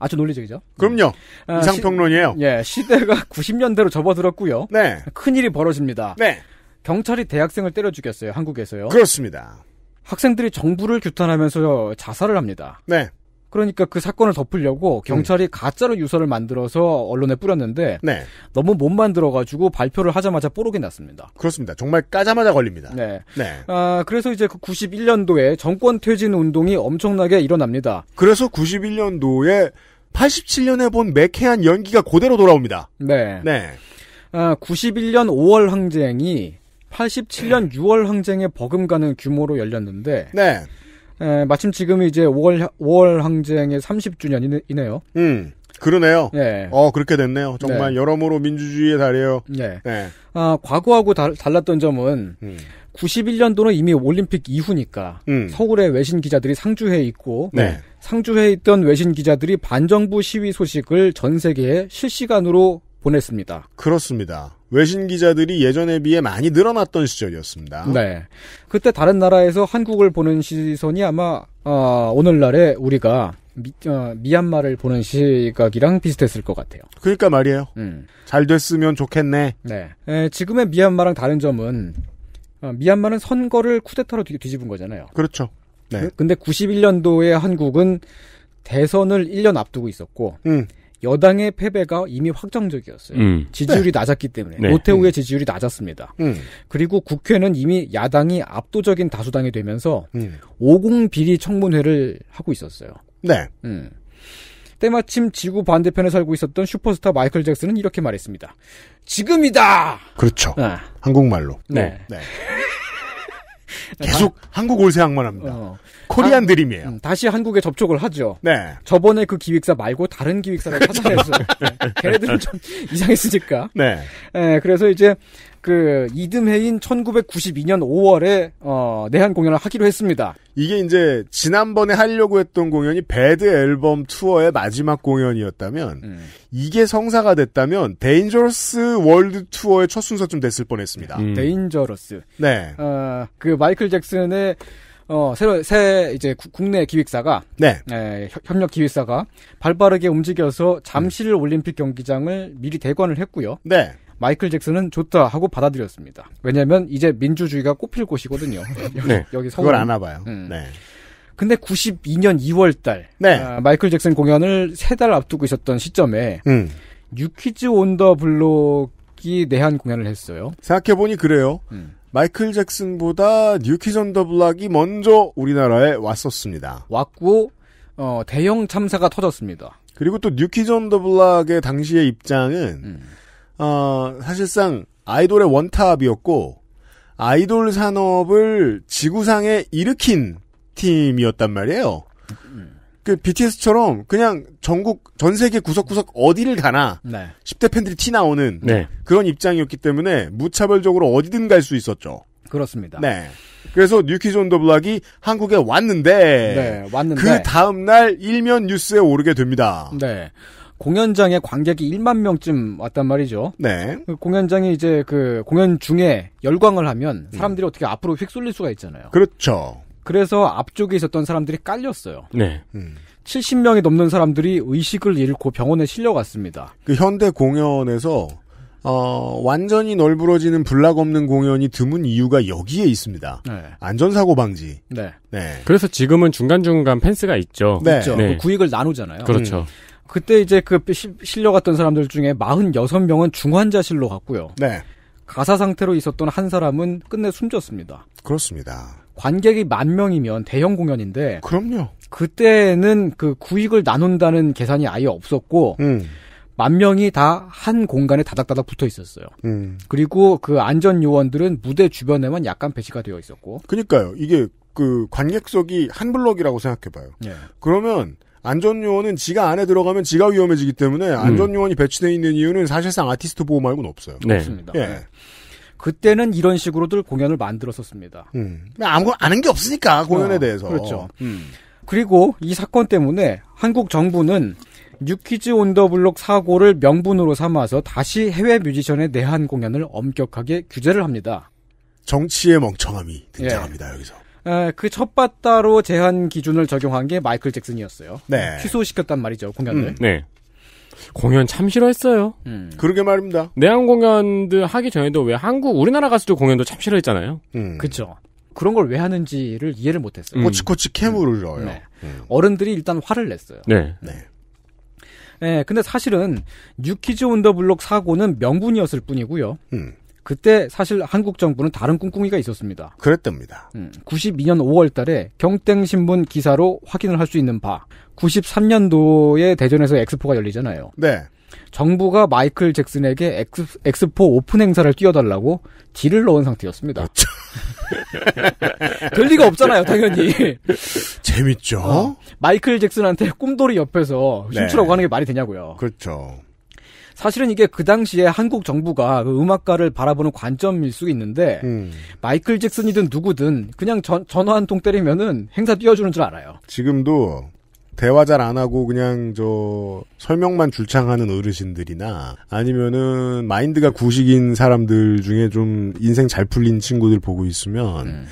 아주 논리적이죠. 그럼요. 네. 아, 이상평론이에요. 시, 예, 시대가 90년대로 [laughs] 접어들었고요. 네. 큰일이 벌어집니다. 네. 경찰이 대학생을 때려 죽였어요. 한국에서요. 그렇습니다. 학생들이 정부를 규탄하면서 자살을 합니다. 네. 그러니까 그 사건을 덮으려고 음. 경찰이 음. 가짜로 유서를 만들어서 언론에 뿌렸는데 네. 너무 못 만들어가지고 발표를 하자마자 뽀록이 났습니다. 그렇습니다. 정말 까자마자 걸립니다. 네. 네. 아, 그래서 이제 그 91년도에 정권 퇴진 운동이 엄청나게 일어납니다. 그래서 91년도에 87년에 본 매캐한 연기가 그대로 돌아옵니다. 네. 네. 아, 91년 5월 항쟁이 87년 6월 항쟁에 버금가는 규모로 열렸는데 네. 에, 예, 마침 지금이 제 5월 5월 항쟁의 30주년이네요. 음. 그러네요. 네. 어 그렇게 됐네요. 정말 네. 여러모로 민주주의의 달이에요. 네. 네. 아 과거하고 다, 달랐던 점은 음. 91년도는 이미 올림픽 이후니까 음. 서울의 외신 기자들이 상주해 있고 네. 상주해 있던 외신 기자들이 반정부 시위 소식을 전 세계에 실시간으로 보냈습니다. 그렇습니다. 외신 기자들이 예전에 비해 많이 늘어났던 시절이었습니다. 네. 그때 다른 나라에서 한국을 보는 시선이 아마 어, 오늘날에 우리가 미, 어, 얀마를 보는 시각이랑 비슷했을 것 같아요. 그러니까 말이에요. 음. 잘 됐으면 좋겠네. 네. 에, 지금의 미얀마랑 다른 점은 어, 미얀마는 선거를 쿠데타로 뒤, 집은 거잖아요. 그렇죠. 네. 그, 근데 91년도에 한국은 대선을 1년 앞두고 있었고 음. 여당의 패배가 이미 확정적이었어요. 음. 지지율이 네. 낮았기 때문에 네. 노태우의 음. 지지율이 낮았습니다. 음. 그리고 국회는 이미 야당이 압도적인 다수당이 되면서 음. 오공 비리 청문회를 하고 있었어요. 네. 음. 때마침 지구 반대편에 살고 있었던 슈퍼스타 마이클 잭슨은 이렇게 말했습니다. 지금이다. 그렇죠. 아. 한국말로. 네. 네. [laughs] 계속 한국 올세양만 합니다. 어. 코리안 아, 드림이에요. 음, 다시 한국에 접촉을 하죠. 네. 저번에 그 기획사 말고 다른 기획사를 그렇죠. 찾아내서 네. 걔네들은 [laughs] 좀 [laughs] 이상했으니까. 네. 네. 그래서 이제 그 이듬해인 1992년 5월에 어, 내한 공연을 하기로 했습니다. 이게 이제 지난번에 하려고 했던 공연이 배드 앨범 투어의 마지막 공연이었다면 음. 이게 성사가 됐다면 데인저러스 월드 투어의 첫 순서쯤 됐을 뻔했습니다. 음. 데인저러스. 네. 어, 그 마이클 잭슨의 어, 새로, 새, 이제 국내 기획사가. 네. 에, 예, 협력 기획사가 발빠르게 움직여서 잠실 음. 올림픽 경기장을 미리 대관을 했고요. 네. 마이클 잭슨은 좋다 하고 받아들였습니다. 왜냐면 하 이제 민주주의가 꽃필 곳이거든요. [laughs] 여기, 네. 여기 서울. 그걸 아나 봐요. 음. 네. 근데 92년 2월 달. 네. 아, 마이클 잭슨 공연을 세 달 앞두고 있었던 시점에. 음. 유퀴즈 온 더 블록이 내한 공연을 했어요. 생각해보니 그래요. 음. 마이클 잭슨보다 뉴키전더 블락이 먼저 우리나라에 왔었습니다. 왔고 어, 대형 참사가 터졌습니다. 그리고 또뉴키전더 블락의 당시의 입장은 음. 어, 사실상 아이돌의 원탑이었고 아이돌 산업을 지구상에 일으킨 팀이었단 말이에요. 음. 그 BTS처럼 그냥 전국 전 세계 구석구석 어디를 가나 네. 10대 팬들이 티 나오는 네. 그런 입장이었기 때문에 무차별적으로 어디든 갈 수 있었죠. 그렇습니다. 네. 그래서 뉴키존더 블락이 한국에 왔는데, 네, 왔는데 그 다음 날 일면 뉴스에 오르게 됩니다. 네. 공연장에 관객이 1만 명쯤 왔단 말이죠. 네. 그 공연장이 이제 그 공연 중에 열광을 하면 음. 사람들이 음. 어떻게 앞으로 휙 쏠릴 수가 있잖아요. 그렇죠. 그래서 앞쪽에 있었던 사람들이 깔렸어요. 네. 음. 70명이 넘는 사람들이 의식을 잃고 병원에 실려갔습니다. 그 현대 공연에서 어, 완전히 널브러지는 블락 없는 공연이 드문 이유가 여기에 있습니다. 네. 안전사고 방지. 네. 네. 그래서 지금은 중간중간 펜스가 있죠. 네. 있죠. 네. 그 구익을 나누잖아요. 그렇죠. 음. 그때 이제 그 시, 실려갔던 사람들 중에 46명은 중환자실로 갔고요. 네. 가사 상태로 있었던 한 사람은 끝내 숨졌습니다. 그렇습니다. 관객이 만 명이면 대형 공연인데 그럼요. 그때는 그 구익을 나눈다는 계산이 아예 없었고 음. 만 명이 다 한 공간에 다닥다닥 붙어 있었어요. 음. 그리고 그 안전 요원들은 무대 주변에만 약간 배치가 되어 있었고. 그니까요 이게 그 관객석이 한 블럭이라고 생각해봐요. 예. 그러면 안전 요원은 지가 안에 들어가면 지가 위험해지기 때문에 안전 음. 요원이 배치되어 있는 이유는 사실상 아티스트 보호 말고는 없어요. 네. 없습니다. 예. 네. 그때는 이런 식으로들 공연을 만들었었습니다. 음. 아무 아는 게 없으니까 공연에 어, 대해서. 그렇죠. 음. 그리고 이 사건 때문에 한국 정부는 뉴키즈 온더 블록 사고를 명분으로 삼아서 다시 해외 뮤지션의 내한 공연을 엄격하게 규제를 합니다. 정치의 멍청함이 등장합니다 예. 여기서. 그 첫바따로 제한 기준을 적용한 게 마이클 잭슨이었어요. 네. 취소시켰단 말이죠 공연을. 음, 네. 공연 참 싫어했어요. 음. 그러게 말입니다. 내한 공연들 하기 전에도 왜 한국 우리나라 가수들 공연도 참 싫어했잖아요. 음. 그렇죠. 그런 걸 왜 하는지를 이해를 못했어요. 음. 꼬치꼬치 캐물을 넣어요. 음. 네. 음. 어른들이 일단 화를 냈어요. 네. 네. 네. 근데 사실은 뉴키즈 온 더 블록 사고는 명분이었을 뿐이고요. 음. 그때 사실 한국 정부는 다른 꿍꿍이가 있었습니다. 그랬답니다. 음, 92년 5월 달에 경땡신문 기사로 확인을 할 수 있는 바, 93년도에 대전에서 엑스포가 열리잖아요. 네. 정부가 마이클 잭슨에게 엑스, 포 오픈 행사를 뛰어달라고 딜을 넣은 상태였습니다. 그렇죠. [laughs] 될 리가 없잖아요, 당연히. [laughs] 재밌죠? 어, 마이클 잭슨한테 꿈돌이 옆에서 네. 춤추라고 하는 게 말이 되냐고요. 그렇죠. 사실은 이게 그 당시에 한국 정부가 그 음악가를 바라보는 관점일 수 있는데 음. 마이클 잭슨이든 누구든 그냥 전, 전화 한 통 때리면은 행사 뛰어주는 줄 알아요. 지금도 대화 잘 안 하고 그냥 저 설명만 줄창하는 어르신들이나 아니면은 마인드가 구식인 사람들 중에 좀 인생 잘 풀린 친구들 보고 있으면 음.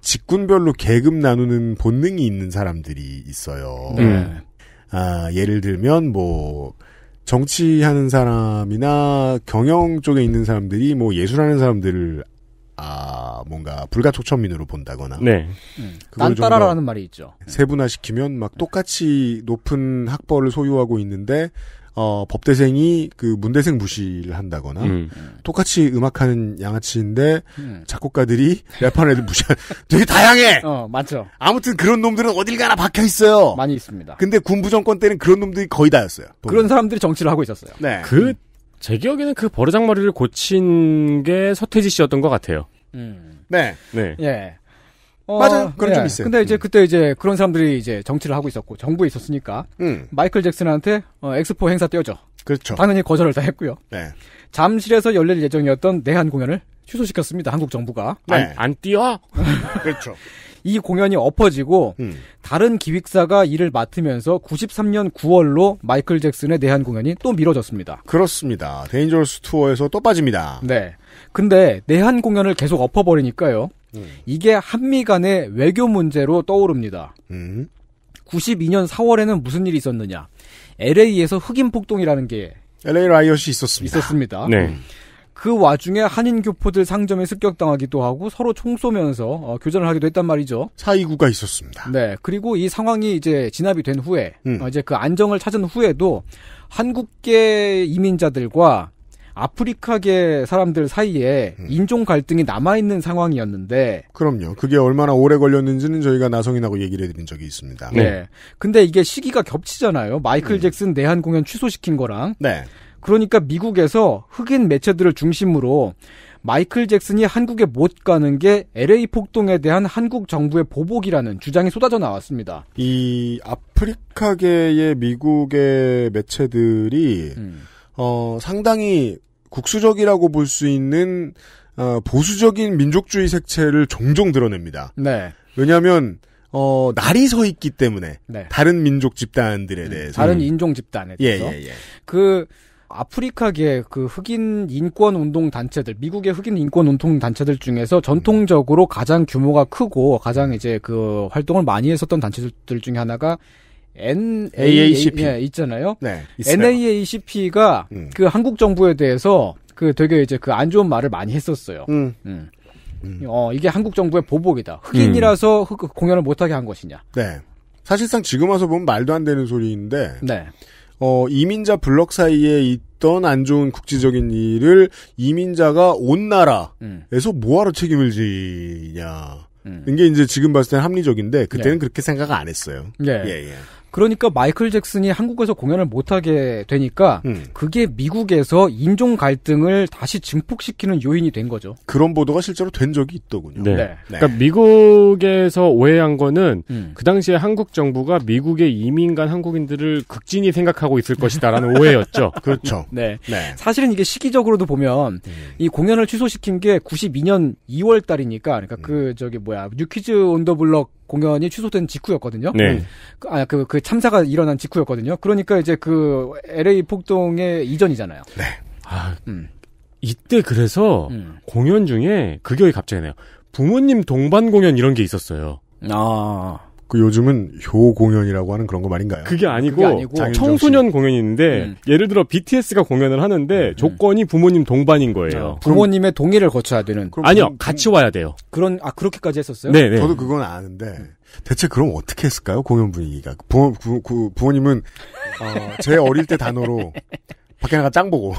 직군별로 계급 나누는 본능이 있는 사람들이 있어요. 음. 아, 예를 들면 뭐 정치하는 사람이나 경영 쪽에 있는 사람들이 뭐 예술하는 사람들을 아 뭔가 불가촉천민으로 본다거나 네. 음, 난 따라라는 말이 있죠. 세분화시키면 막 똑같이 높은 학벌을 소유하고 있는데 어, 법대생이 그 문대생 무시를 한다거나 음. 똑같이 음악하는 양아치인데 음. 작곡가들이 랩하는 애들 무시 되게 다양해. 어 많죠. 아무튼 그런 놈들은 어딜 가나 박혀 있어요. 많이 있습니다. 근데 군부 정권 때는 그런 놈들이 거의 다였어요. 동네. 그런 사람들이 정치를 하고 있었어요. 네. 그제 기억에는 그 버르장머리를 고친 게 서태지 씨였던 것 같아요. 음. 네. 네. 예. 어, 맞아요. 그런 예. 좀 있어요. 근데 이제 음. 그때 이제 그런 사람들이 이제 정치를 하고 있었고 정부에 있었으니까 음. 마이클 잭슨한테 어, 엑스포 행사 띄워줘. 그렇죠. 당연히 거절을 다 했고요. 네. 잠실에서 열릴 예정이었던 내한 공연을 취소시켰습니다. 한국 정부가 네. 안, 안 띄워? [laughs] 그렇죠. 이 공연이 엎어지고 음. 다른 기획사가 이를 맡으면서 93년 9월로 마이클 잭슨의 내한 공연이 또 미뤄졌습니다. 그렇습니다. 데인저스 투어에서 또 빠집니다. 네. 근데 내한 공연을 계속 엎어버리니까요. 음. 이게 한미 간의 외교 문제로 떠오릅니다. 음. 92년 4월에는 무슨 일이 있었느냐? LA에서 흑인 폭동이라는 게 LA 라이엇이 있었습니다. 있었습니다. 네. 그 와중에 한인 교포들 상점에 습격당하기도 하고 서로 총 쏘면서 어, 교전을 하기도 했단 말이죠. 사이구가 있었습니다. 네, 그리고 이 상황이 이제 진압이 된 후에 음. 어, 이제 그 안정을 찾은 후에도 한국계 이민자들과 아프리카계 사람들 사이에 음. 인종 갈등이 남아있는 상황이었는데. 그럼요. 그게 얼마나 오래 걸렸는지는 저희가 나성인하고 얘기를 해드린 적이 있습니다. 네. 네. 근데 이게 시기가 겹치잖아요. 마이클 음. 잭슨 내한 공연 취소시킨 거랑. 네. 그러니까 미국에서 흑인 매체들을 중심으로 마이클 잭슨이 한국에 못 가는 게 LA 폭동에 대한 한국 정부의 보복이라는 주장이 쏟아져 나왔습니다. 이 아프리카계의 미국의 매체들이 음. 어, 상당히 국수적이라고 볼 수 있는 어, 보수적인 민족주의 색채를 종종 드러냅니다. 네. 왜냐하면 어, 날이 서 있기 때문에 네. 다른 민족 집단들에 음, 대해서 다른 음. 인종 집단에 예, 대해서 예, 예, 예. 그 아프리카계 그 흑인 인권 운동 단체들 미국의 흑인 인권 운동 단체들 중에서 전통적으로 가장 규모가 크고 가장 이제 그 활동을 많이 했었던 단체들 중에 하나가 NAACP 예, 있잖아요. 네, NAACP가 음. 그 한국 정부에 대해서 그 되게 이제 그 안 좋은 말을 많이 했었어요. 음. 음. 음. 어 이게 한국 정부의 보복이다. 흑인이라서 음. 흑, 공연을 못하게 한 것이냐. 네. 사실상 지금 와서 보면 말도 안 되는 소리인데. 네. 어, 이민자 블럭 사이에 있던 안 좋은 국지적인 일을 이민자가 온 나라에서 음. 뭐하러 책임을 지냐. 음. 이게 이제 지금 봤을 때 합리적인데 그때는 예. 그렇게 생각 안 했어요. 네. 예. 예, 예. 그러니까 마이클 잭슨이 한국에서 공연을 못하게 되니까 음. 그게 미국에서 인종 갈등을 다시 증폭시키는 요인이 된 거죠. 그런 보도가 실제로 된 적이 있더군요. 네. 네. 네. 그러니까 미국에서 오해한 거는 음. 그 당시에 한국 정부가 미국의 이민 간 한국인들을 극진히 생각하고 있을 것이다라는 오해였죠. [laughs] 그렇죠. 네. 네. 사실은 이게 시기적으로도 보면 음. 이 공연을 취소시킨 게 92년 2월 달이니까 그러니까 그 음. 저기 뭐야 뉴키즈 온 더 블럭 공연이 취소된 직후였거든요. 네. 음. 아, 그, 그 참사가 일어난 직후였거든요. 그러니까 이제 그 LA 폭동의 이전이잖아요. 네. 아, 음. 이때 그래서 음. 공연 중에 그게 갑자기 나요. 부모님 동반 공연 이런 게 있었어요. 아. 그 요즘은 효 공연이라고 하는 그런 거 말인가요? 그게 아니고, 그게 아니고 청소년 공연인데 음. 예를 들어 BTS가 공연을 하는데 음, 음. 조건이 부모님 동반인 거예요. 아, 부모님의 동의를 거쳐야 되는. 그럼, 아니요, 그럼, 같이 와야 돼요. 그런 아 그렇게까지 했었어요? 네, 네. 저도 그건 아는데 대체 그럼 어떻게 했을까요? 공연 분위기가 부모 부, 부 모님은제 어, 어릴 때 단어로 밖에 나가 짱 보고.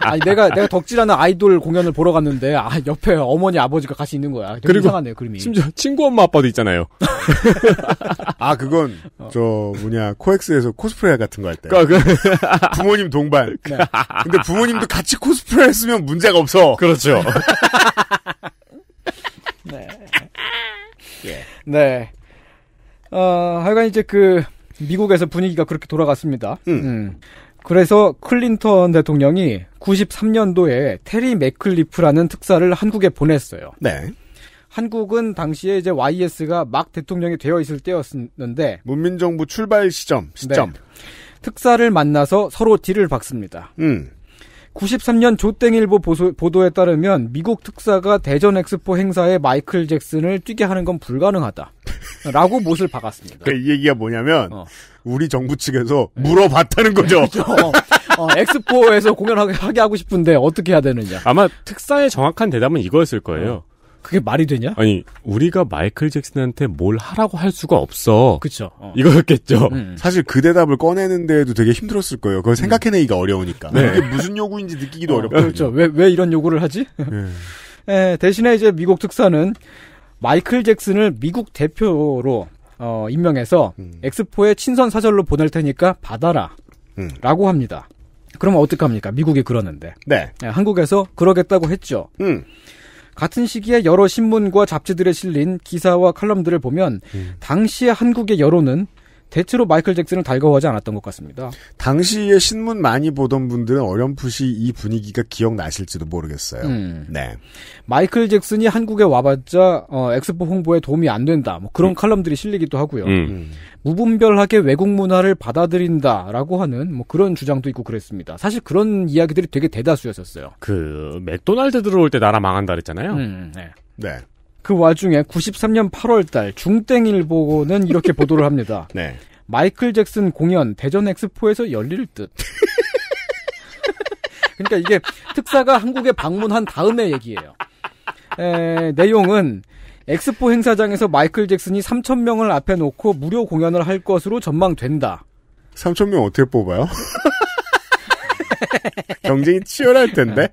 아니 내가 내가 덕질하는 아이돌 공연을 보러 갔는데 아 옆에 어머니 아버지가 같이 있는 거야. 그리고 이상하네요 그림이. 심지어 친구 엄마 아빠도 있잖아요. [laughs] 아 그건 어. 저 뭐냐 코엑스에서 코스프레 같은 거 할 때. 그, 그. 부모님 동반. 네. 근데 부모님도 같이 코스프레 했으면 문제가 없어. 그렇죠. [laughs] 네. 예. 네. 어, 하여간 이제 그 미국에서 분위기가 그렇게 돌아갔습니다. 음. 음. 그래서 클린턴 대통령이 93년도에 테리 맥클리프라는 특사를 한국에 보냈어요. 네. 한국은 당시에 이제 YS가 막 대통령이 되어 있을 때였는데 문민정부 출발 시점 시점 네. 특사를 만나서 서로 뒤를 박습니다. 음. 93년 조땡일보 보도에 따르면 미국 특사가 대전 엑스포 행사에 마이클 잭슨을 뛰게 하는 건 불가능하다. 라고 못을 박았습니다. 그러니까 이 얘기가 뭐냐면 어. 우리 정부 측에서 네. 물어봤다는 거죠. [laughs] 그렇죠. 어, 어, 엑스포에서 공연하게 하고 싶은데 어떻게 해야 되느냐. 아마 특사의 정확한 대답은 이거였을 거예요. 어. 그게 말이 되냐? 아니 우리가 마이클 잭슨한테 뭘 하라고 할 수가 없어. 그렇죠. 어. 이거였겠죠. 음. 사실 그 대답을 꺼내는 데도 되게 힘들었을 거예요. 그걸 생각해내기가 음. 어려우니까. 네. 그게 무슨 요구인지 느끼기도 어, 렵고 그렇죠. 왜왜 이런 요구를 하지? 네. [laughs] 네. 대신에 이제 미국 특사는 마이클 잭슨을 미국 대표로 어, 임명해서 음. 엑스포에 친선 사절로 보낼 테니까 받아라. 음. 라고 합니다. 그러면 어떡합니까? 미국이 그러는데. 네. 네 한국에서 그러겠다고 했죠. 음. 같은 시기에 여러 신문과 잡지들에 실린 기사와 칼럼들을 보면 음. 당시의 한국의 여론은 대체로 마이클 잭슨을 달가워하지 않았던 것 같습니다. 당시에 신문 많이 보던 분들은 어렴풋이 이 분위기가 기억나실지도 모르겠어요. 음. 네. 마이클 잭슨이 한국에 와봤자 어, 엑스포 홍보에 도움이 안 된다. 뭐 그런 음. 칼럼들이 실리기도 하고요. 음. 음. 무분별하게 외국 문화를 받아들인다라고 하는 뭐 그런 주장도 있고 그랬습니다. 사실 그런 이야기들이 되게 대다수였었어요. 그 맥도날드 들어올 때 나라 망한다 그랬잖아요. 음, 네. 네. 그 와중에 93년 8월 달 중땡일보는 이렇게 보도를 합니다. [laughs] 네. 마이클 잭슨 공연 대전 엑스포에서 열릴 듯. [laughs] 그러니까 이게 특사가 한국에 방문한 다음의 얘기예요. 에, 내용은 엑스포 행사장에서 마이클 잭슨이 3,000명을 앞에 놓고 무료 공연을 할 것으로 전망된다. 3,000명 어떻게 뽑아요? [laughs] 경쟁이 치열할 텐데.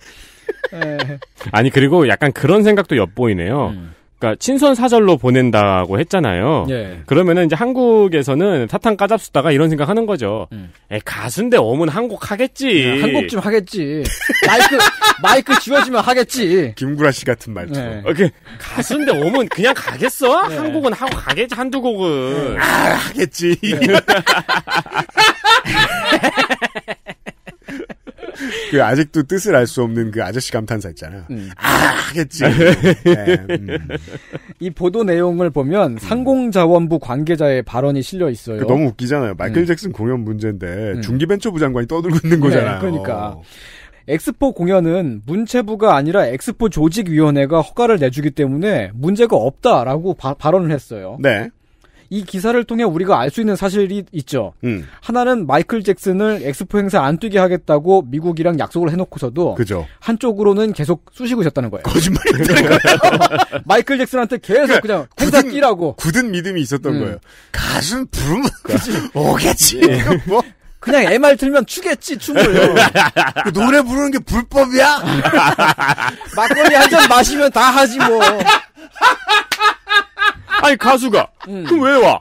아니 그리고 약간 그런 생각도 엿보이네요. 음. 그러니까 친선 사절로 보낸다고 했잖아요. 예. 그러면은 이제 한국에서는 사탕 까잡수다가 이런 생각하는 거죠. 음. 에 가수인데 오면 한국 하겠지. 야, 예, 한국좀 하겠지. 마이크 마이크 지워지면 하겠지. 김구라 씨 같은 말투. 예. 이렇게 어, 그 가수인데 오면 그냥 가겠어? 예. 한국은 하고 가겠지 한두 곡은. 아 하겠지. 예. [laughs] [laughs] 그 아직도 뜻을 알 수 없는 그 아저씨 감탄사 있잖아. 음. 아 하겠지. 아. 네, 음. [laughs] 이 보도 내용을 보면 음. 상공자원부 관계자의 발언이 실려 있어요. 그 너무 웃기잖아요. 마이클 음. 잭슨 공연 문제인데 음. 중기벤처부 장관이 떠들고 있는 네, 거잖아요. 네, 그러니까. 어. 엑스포 공연은 문체부가 아니라 엑스포 조직위원회가 허가를 내주기 때문에 문제가 없다라고 바, 발언을 했어요. 네. 이 기사를 통해 우리가 알 수 있는 사실이 있죠. 음. 하나는 마이클 잭슨을 엑스포 행사 안 뛰게 하겠다고 미국이랑 약속을 해놓고서도 그죠. 한쪽으로는 계속 쑤시고 있었다는 거예요. 거짓말이되는 거예요. [laughs] 마이클 잭슨한테 계속 그러니까 그냥 행사 굳은, 뛰라고 굳은 믿음이 있었던 음. 거예요. 가슴 부르면 [laughs] 그치? 오겠지. 예. 뭐 그냥 MR 틀면 추겠지 춤을 그 노래 부르는 게 불법이야? [laughs] 막걸리 한 잔 마시면 다 하지 뭐 아니 가수가 음. 그럼 왜 와?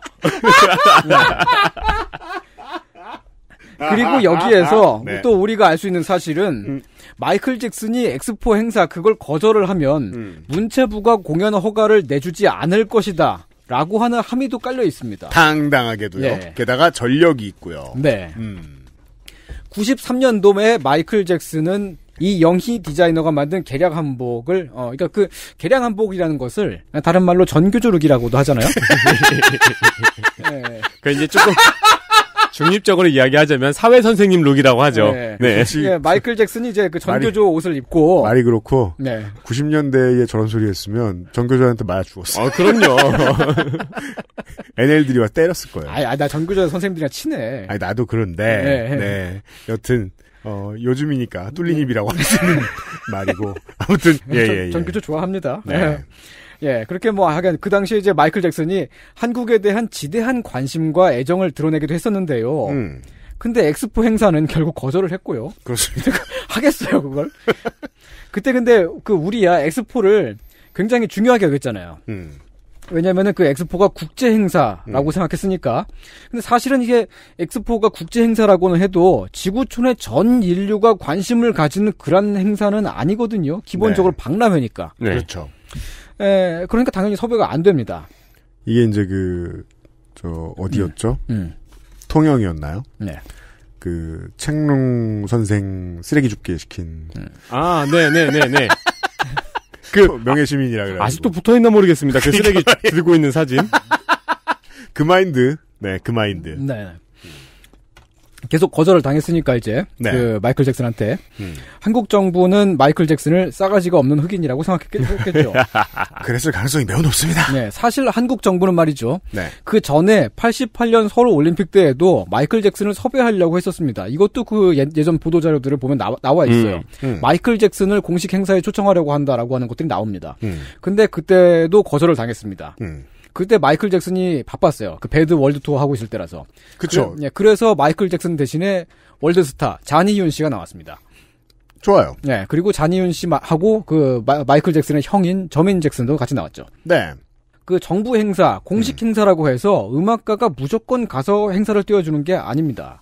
[laughs] 그리고 여기에서 아, 아, 아. 네. 또 우리가 알 수 있는 사실은 음. 마이클 잭슨이 엑스포 행사 그걸 거절을 하면 음. 문체부가 공연 허가를 내주지 않을 것이다. 라고 하는 함의도 깔려 있습니다. 당당하게도요. 네. 게다가 전력이 있고요. 네. 93년도에 음. 마이클 잭슨은 이 영희 디자이너가 만든 계량 한복을 어 그러니까 그계량 한복이라는 것을 다른 말로 전교조룩이라고도 하잖아요. [laughs] 네. 그러니까 이제 조금 중립적으로 이야기하자면 사회 선생님 룩이라고 하죠. 네. 네. 네. 마이클 잭슨이 이제 그 전교조 말이, 옷을 입고 말이 그렇고 네. 90년대에 저런 소리 했으면 전교조한테 맞아 죽었어. 아, 그럼요. NL들이 [laughs] 와 때렸을 거예요. 아, 나 전교조 선생님들이랑 친해. 아, 나도 그런데. 네. 네. 여튼 어, 요즘이니까 뚫린 네. 입이라고 할 수 있는 [laughs] 말이고. 아무튼, 예, 전, 예, 예, 전 그저 좋아합니다. 네. 예. 예, 그렇게 뭐, 하여간 그 당시에 이제 마이클 잭슨이 한국에 대한 지대한 관심과 애정을 드러내기도 했었는데요. 음. 근데 엑스포 행사는 결국 거절을 했고요. 그렇습니다. [laughs] 하겠어요, 그걸? 그때 근데 그 우리야 엑스포를 굉장히 중요하게 여겼잖아요. 음. 왜냐면은 그 엑스포가 국제 행사라고 음. 생각했으니까. 근데 사실은 이게 엑스포가 국제 행사라고는 해도 지구촌의 전 인류가 관심을 가지는 그런 행사는 아니거든요. 기본적으로 네. 박람회니까. 네. 그렇죠. 에, 그러니까 당연히 섭외가 안 됩니다. 이게 이제 그, 저, 어디였죠? 음. 음. 통영이었나요? 네. 그, 책롱 선생 쓰레기 줍게 시킨. 음. 아, 네네네네. 네, 네, 네. [laughs] 그 어, 명예 시민이라 그래. 요 아직도 붙어 있나 모르겠습니다. 그 쓰레기 들고 있는 사진. [laughs] 그 마인드. 네, 그 마인드. 네. 네. 계속 거절을 당했으니까 이제 네. 그 마이클 잭슨한테 음. 한국 정부는 마이클 잭슨을 싸가지가 없는 흑인이라고 생각했겠죠. [laughs] 그랬을 가능성이 매우 높습니다. 네, 사실 한국 정부는 말이죠. 네. 그 전에 88년 서울 올림픽 때에도 마이클 잭슨을 섭외하려고 했었습니다. 이것도 그 예, 예전 보도 자료들을 보면 나, 와 음, 있어요. 음, 음. 마이클 잭슨을 공식 행사에 초청하려고 한다라고 하는 것들이 나옵니다. 음. 근데 그때도 거절을 당했습니다. 음. 그때 마이클 잭슨이 바빴어요. 그 배드 월드 투어 하고 있을 때라서. 그렇죠. 그, 예, 그래서 마이클 잭슨 대신에 월드스타 자니윤 씨가 나왔습니다. 좋아요. 네, 그리고 자니윤 씨하고 그 마, 이클 잭슨의 형인 저민 잭슨도 같이 나왔죠. 네. 그 정부 행사, 공식 음. 행사라고 해서 음악가가 무조건 가서 행사를 띄워주는 게 아닙니다.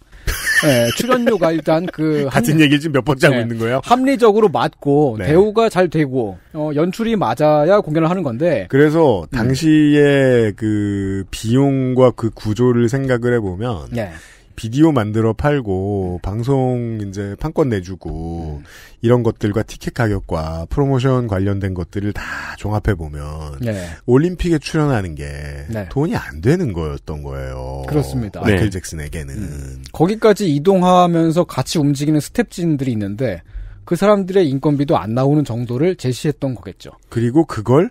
네, 출연료가 일단 그 같은 합리... 얘기 지금 몇 번째 하고 네. 있는 거예요? 합리적으로 맞고 네. 대우가 잘 되고 어, 연출이 맞아야 공연을 하는 건데. 그래서 음. 당시에 음. 그 비용과 그 구조를 생각을 해보면. 네. 비디오 만들어 팔고 네. 방송 이제 판권 내주고 네. 이런 것들과 티켓 가격과 프로모션 관련된 것들을 다 종합해 보면 네. 올림픽에 출연하는 게 네. 돈이 안 되는 거였던 거예요. 그렇습니다. 마이클 네. 잭슨에게는 음. 거기까지 이동하면서 같이 움직이는 스텝진들이 있는데 그 사람들의 인건비도 안 나오는 정도를 제시했던 거겠죠. 그리고 그걸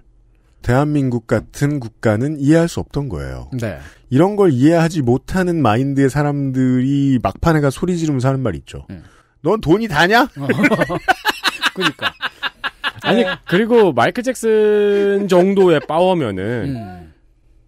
대한민국 같은 국가는 이해할 수 없던 거예요. 네. 이런 걸 이해하지 못하는 마인드의 사람들이 막판에가 소리 지르면서 하는 말 있죠. 음. 넌 돈이 다냐? [laughs] 그러니까. 아니 네. 그리고 마이클 잭슨 정도의 [laughs] 파워면은 음.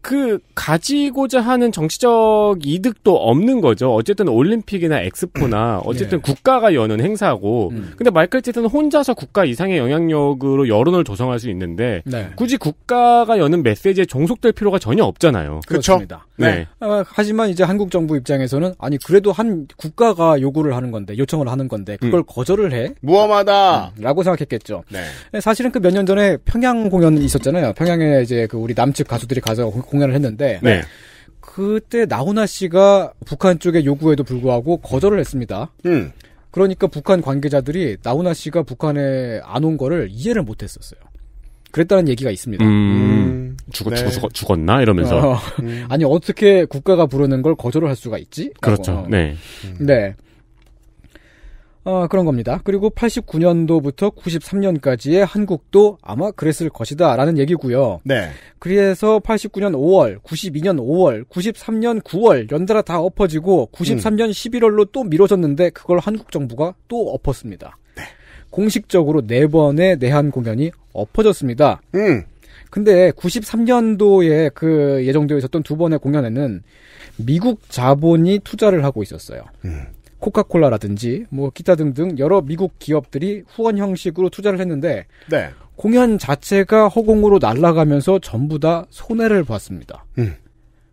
그 가지고자 하는 정치적 이득도 없는 거죠. 어쨌든 올림픽이나 엑스포나 음. 어쨌든 예. 국가가 여는 행사고. 음. 근데 마이클 제이슨은 혼자서 국가 이상의 영향력으로 여론을 조성할 수 있는데 네. 굳이 국가가 여는 메시지에 종속될 필요가 전혀 없잖아요. 그렇죠. 네. 네. 아, 하지만 이제 한국 정부 입장에서는 아니 그래도 한 국가가 요구를 하는 건데 요청을 하는 건데 그걸 음. 거절을 해? 무엄하다라고 음, 생각했겠죠. 네. 사실은 그 몇 년 전에 평양 공연이 있었잖아요. 평양에 이제 그 우리 남측 가수들이 가서 공 그 공연을 했는데 네. 그때 나훈아 씨가 북한 쪽의 요구에도 불구하고 거절을 했습니다. 음. 그러니까 북한 관계자들이 나훈아 씨가 북한에 안 온 거를 이해를 못 했었어요. 그랬다는 얘기가 있습니다. 음, 음. 죽어, 네. 죽어, 죽었나? 이러면서. 어, 음. 아니, 어떻게 국가가 부르는 걸 거절을 할 수가 있지? 그렇죠. 어. 네. 네. 어, 그런 겁니다. 그리고 89년도부터 93년까지의 한국도 아마 그랬을 것이다라는 얘기고요. 네. 그래서 89년 5월, 92년 5월, 93년 9월 연달아 다 엎어지고 93년 음. 11월로 또 미뤄졌는데 그걸 한국 정부가 또 엎었습니다. 네. 공식적으로 4 번의 내한 공연이 엎어졌습니다. 음. 근데 93년도에 그 예정되어 있었던 두 번의 공연에는 미국 자본이 투자를 하고 있었어요. 음. 코카콜라라든지 뭐 기타 등등 여러 미국 기업들이 후원 형식으로 투자를 했는데 네. 공연 자체가 허공으로 날아가면서 전부 다 손해를 봤습니다. 음.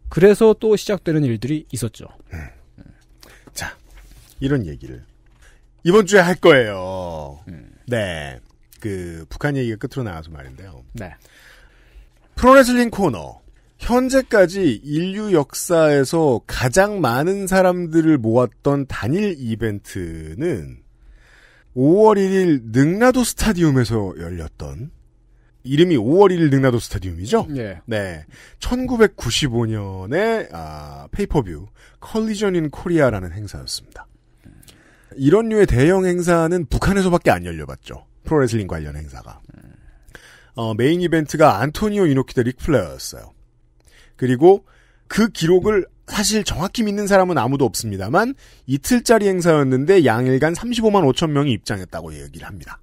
그래서 또 시작되는 일들이 있었죠. 음. 자, 이런 얘기를 이번 주에 할 거예요. 음. 네, 그 북한 얘기가 끝으로 나와서 말인데요. 네. 프로레슬링 코너 현재까지 인류 역사에서 가장 많은 사람들을 모았던 단일 이벤트는 5월 1일 능라도 스타디움에서 열렸던 이름이 5월 1일 능라도 스타디움이죠? 예. 네. 네. 1995년에 아, 페이퍼뷰 컬리전 인 코리아라는 행사였습니다. 이런 류의 대형 행사는 북한에서밖에 안 열려봤죠. 프로레슬링 관련 행사가. 어, 메인 이벤트가 안토니오 이노키 대 릭플레어였어요. 그리고 그 기록을 사실 정확히 믿는 사람은 아무도 없습니다만 이틀짜리 행사였는데 양일간 35만 5천 명이 입장했다고 얘기를 합니다.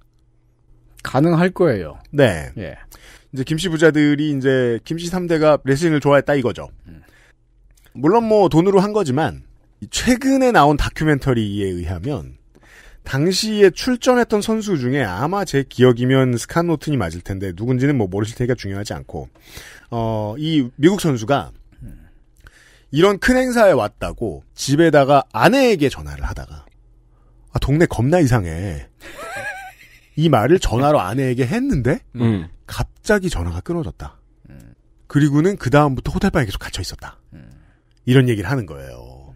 가능할 거예요. 네. 예. 이제 김씨 부자들이 이제 김씨 3대가 레슬링을 좋아했다 이거죠. 음. 물론 뭐 돈으로 한 거지만 최근에 나온 다큐멘터리에 의하면 당시에 출전했던 선수 중에 아마 제 기억이면 스칸노튼이 맞을 텐데 누군지는 뭐 모르실 테니까 중요하지 않고 어 이 미국 선수가 이런 큰 행사에 왔다고 집에다가 아내에게 전화를 하다가 아 동네 겁나 이상해 이 말을 전화로 아내에게 했는데 음. 갑자기 전화가 끊어졌다. 그리고는 그 다음부터 호텔방에 계속 갇혀 있었다. 음. 이런 얘기를 하는 거예요.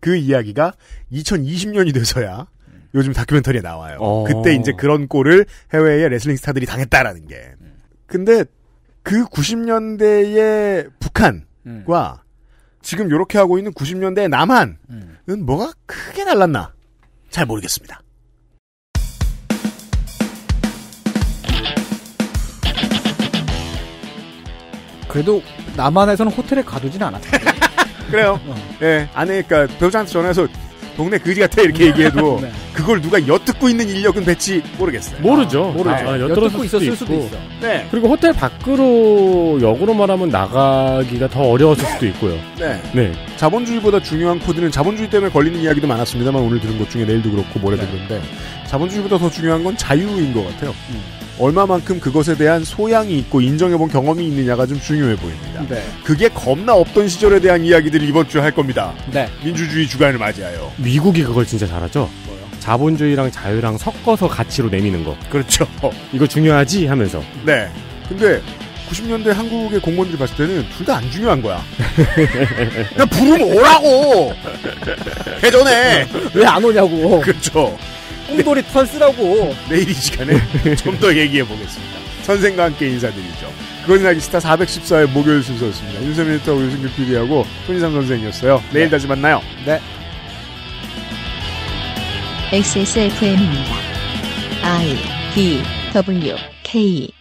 그 이야기가 2020년이 돼서야 요즘 다큐멘터리에 나와요. 어. 그때 이제 그런 꼴을 해외의 레슬링 스타들이 당했다라는 게. 음. 근데 그 90년대의 북한과 음. 지금 이렇게 하고 있는 90년대의 남한은 음. 뭐가 크게 달랐나? 잘 모르겠습니다. 그래도 남한에서는 호텔에 가두진 않았어요. [laughs] 그래요. 어. 예, 어. 네, 아내니까 배우자한테 전화해서 동네 그지 같아 이렇게 네. 얘기해도 [laughs] 네. 그걸 누가 엿듣고 있는 인력은 배치 모르겠어요. 모르죠. 아, 아 모르죠. 아, 아, 엿듣고 있었을 있고. 수도 있어. 네. 그리고 호텔 밖으로 역으로 말하면 나가기가 더 어려웠을 수도 있고요. 네. 네. 자본주의보다 중요한 코드는 자본주의 때문에 걸리는 이야기도 많았습니다만 오늘 들은 것 중에 내일도 그렇고 모레도 네. 그런데 자본주의보다 더 중요한 건 자유인 것 같아요. 음. 얼마만큼 그것에 대한 소양이 있고 인정해본 경험이 있느냐가 좀 중요해 보입니다. 네. 그게 겁나 없던 시절에 대한 이야기들을 이번 주에 할 겁니다. 네. 민주주의 주간을 맞이하여. 미국이 그걸 진짜 잘하죠? 뭐요? 자본주의랑 자유랑 섞어서 가치로 내미는 거. 그렇죠. 이거 중요하지? 하면서. 네. 근데 90년대 한국의 공무원들이 봤을 때는 둘 다 안 중요한 거야. 그냥 부르면 오라고! [laughs] 예전에! 왜 안 오냐고! 그렇죠. 뽕돌이 털 쓰라고. 내일 이 시간에 [laughs] 좀 더 얘기해 보겠습니다. 선생과 함께 인사드리죠. 그건 알기 싫다 4 1 4의 목요일 순서였습니다. 윤세민 리터하 유승규 PD하고 손희상 선생이었어요. 내일 네. 다시 만나요. 네. XSFM입니다. I D W K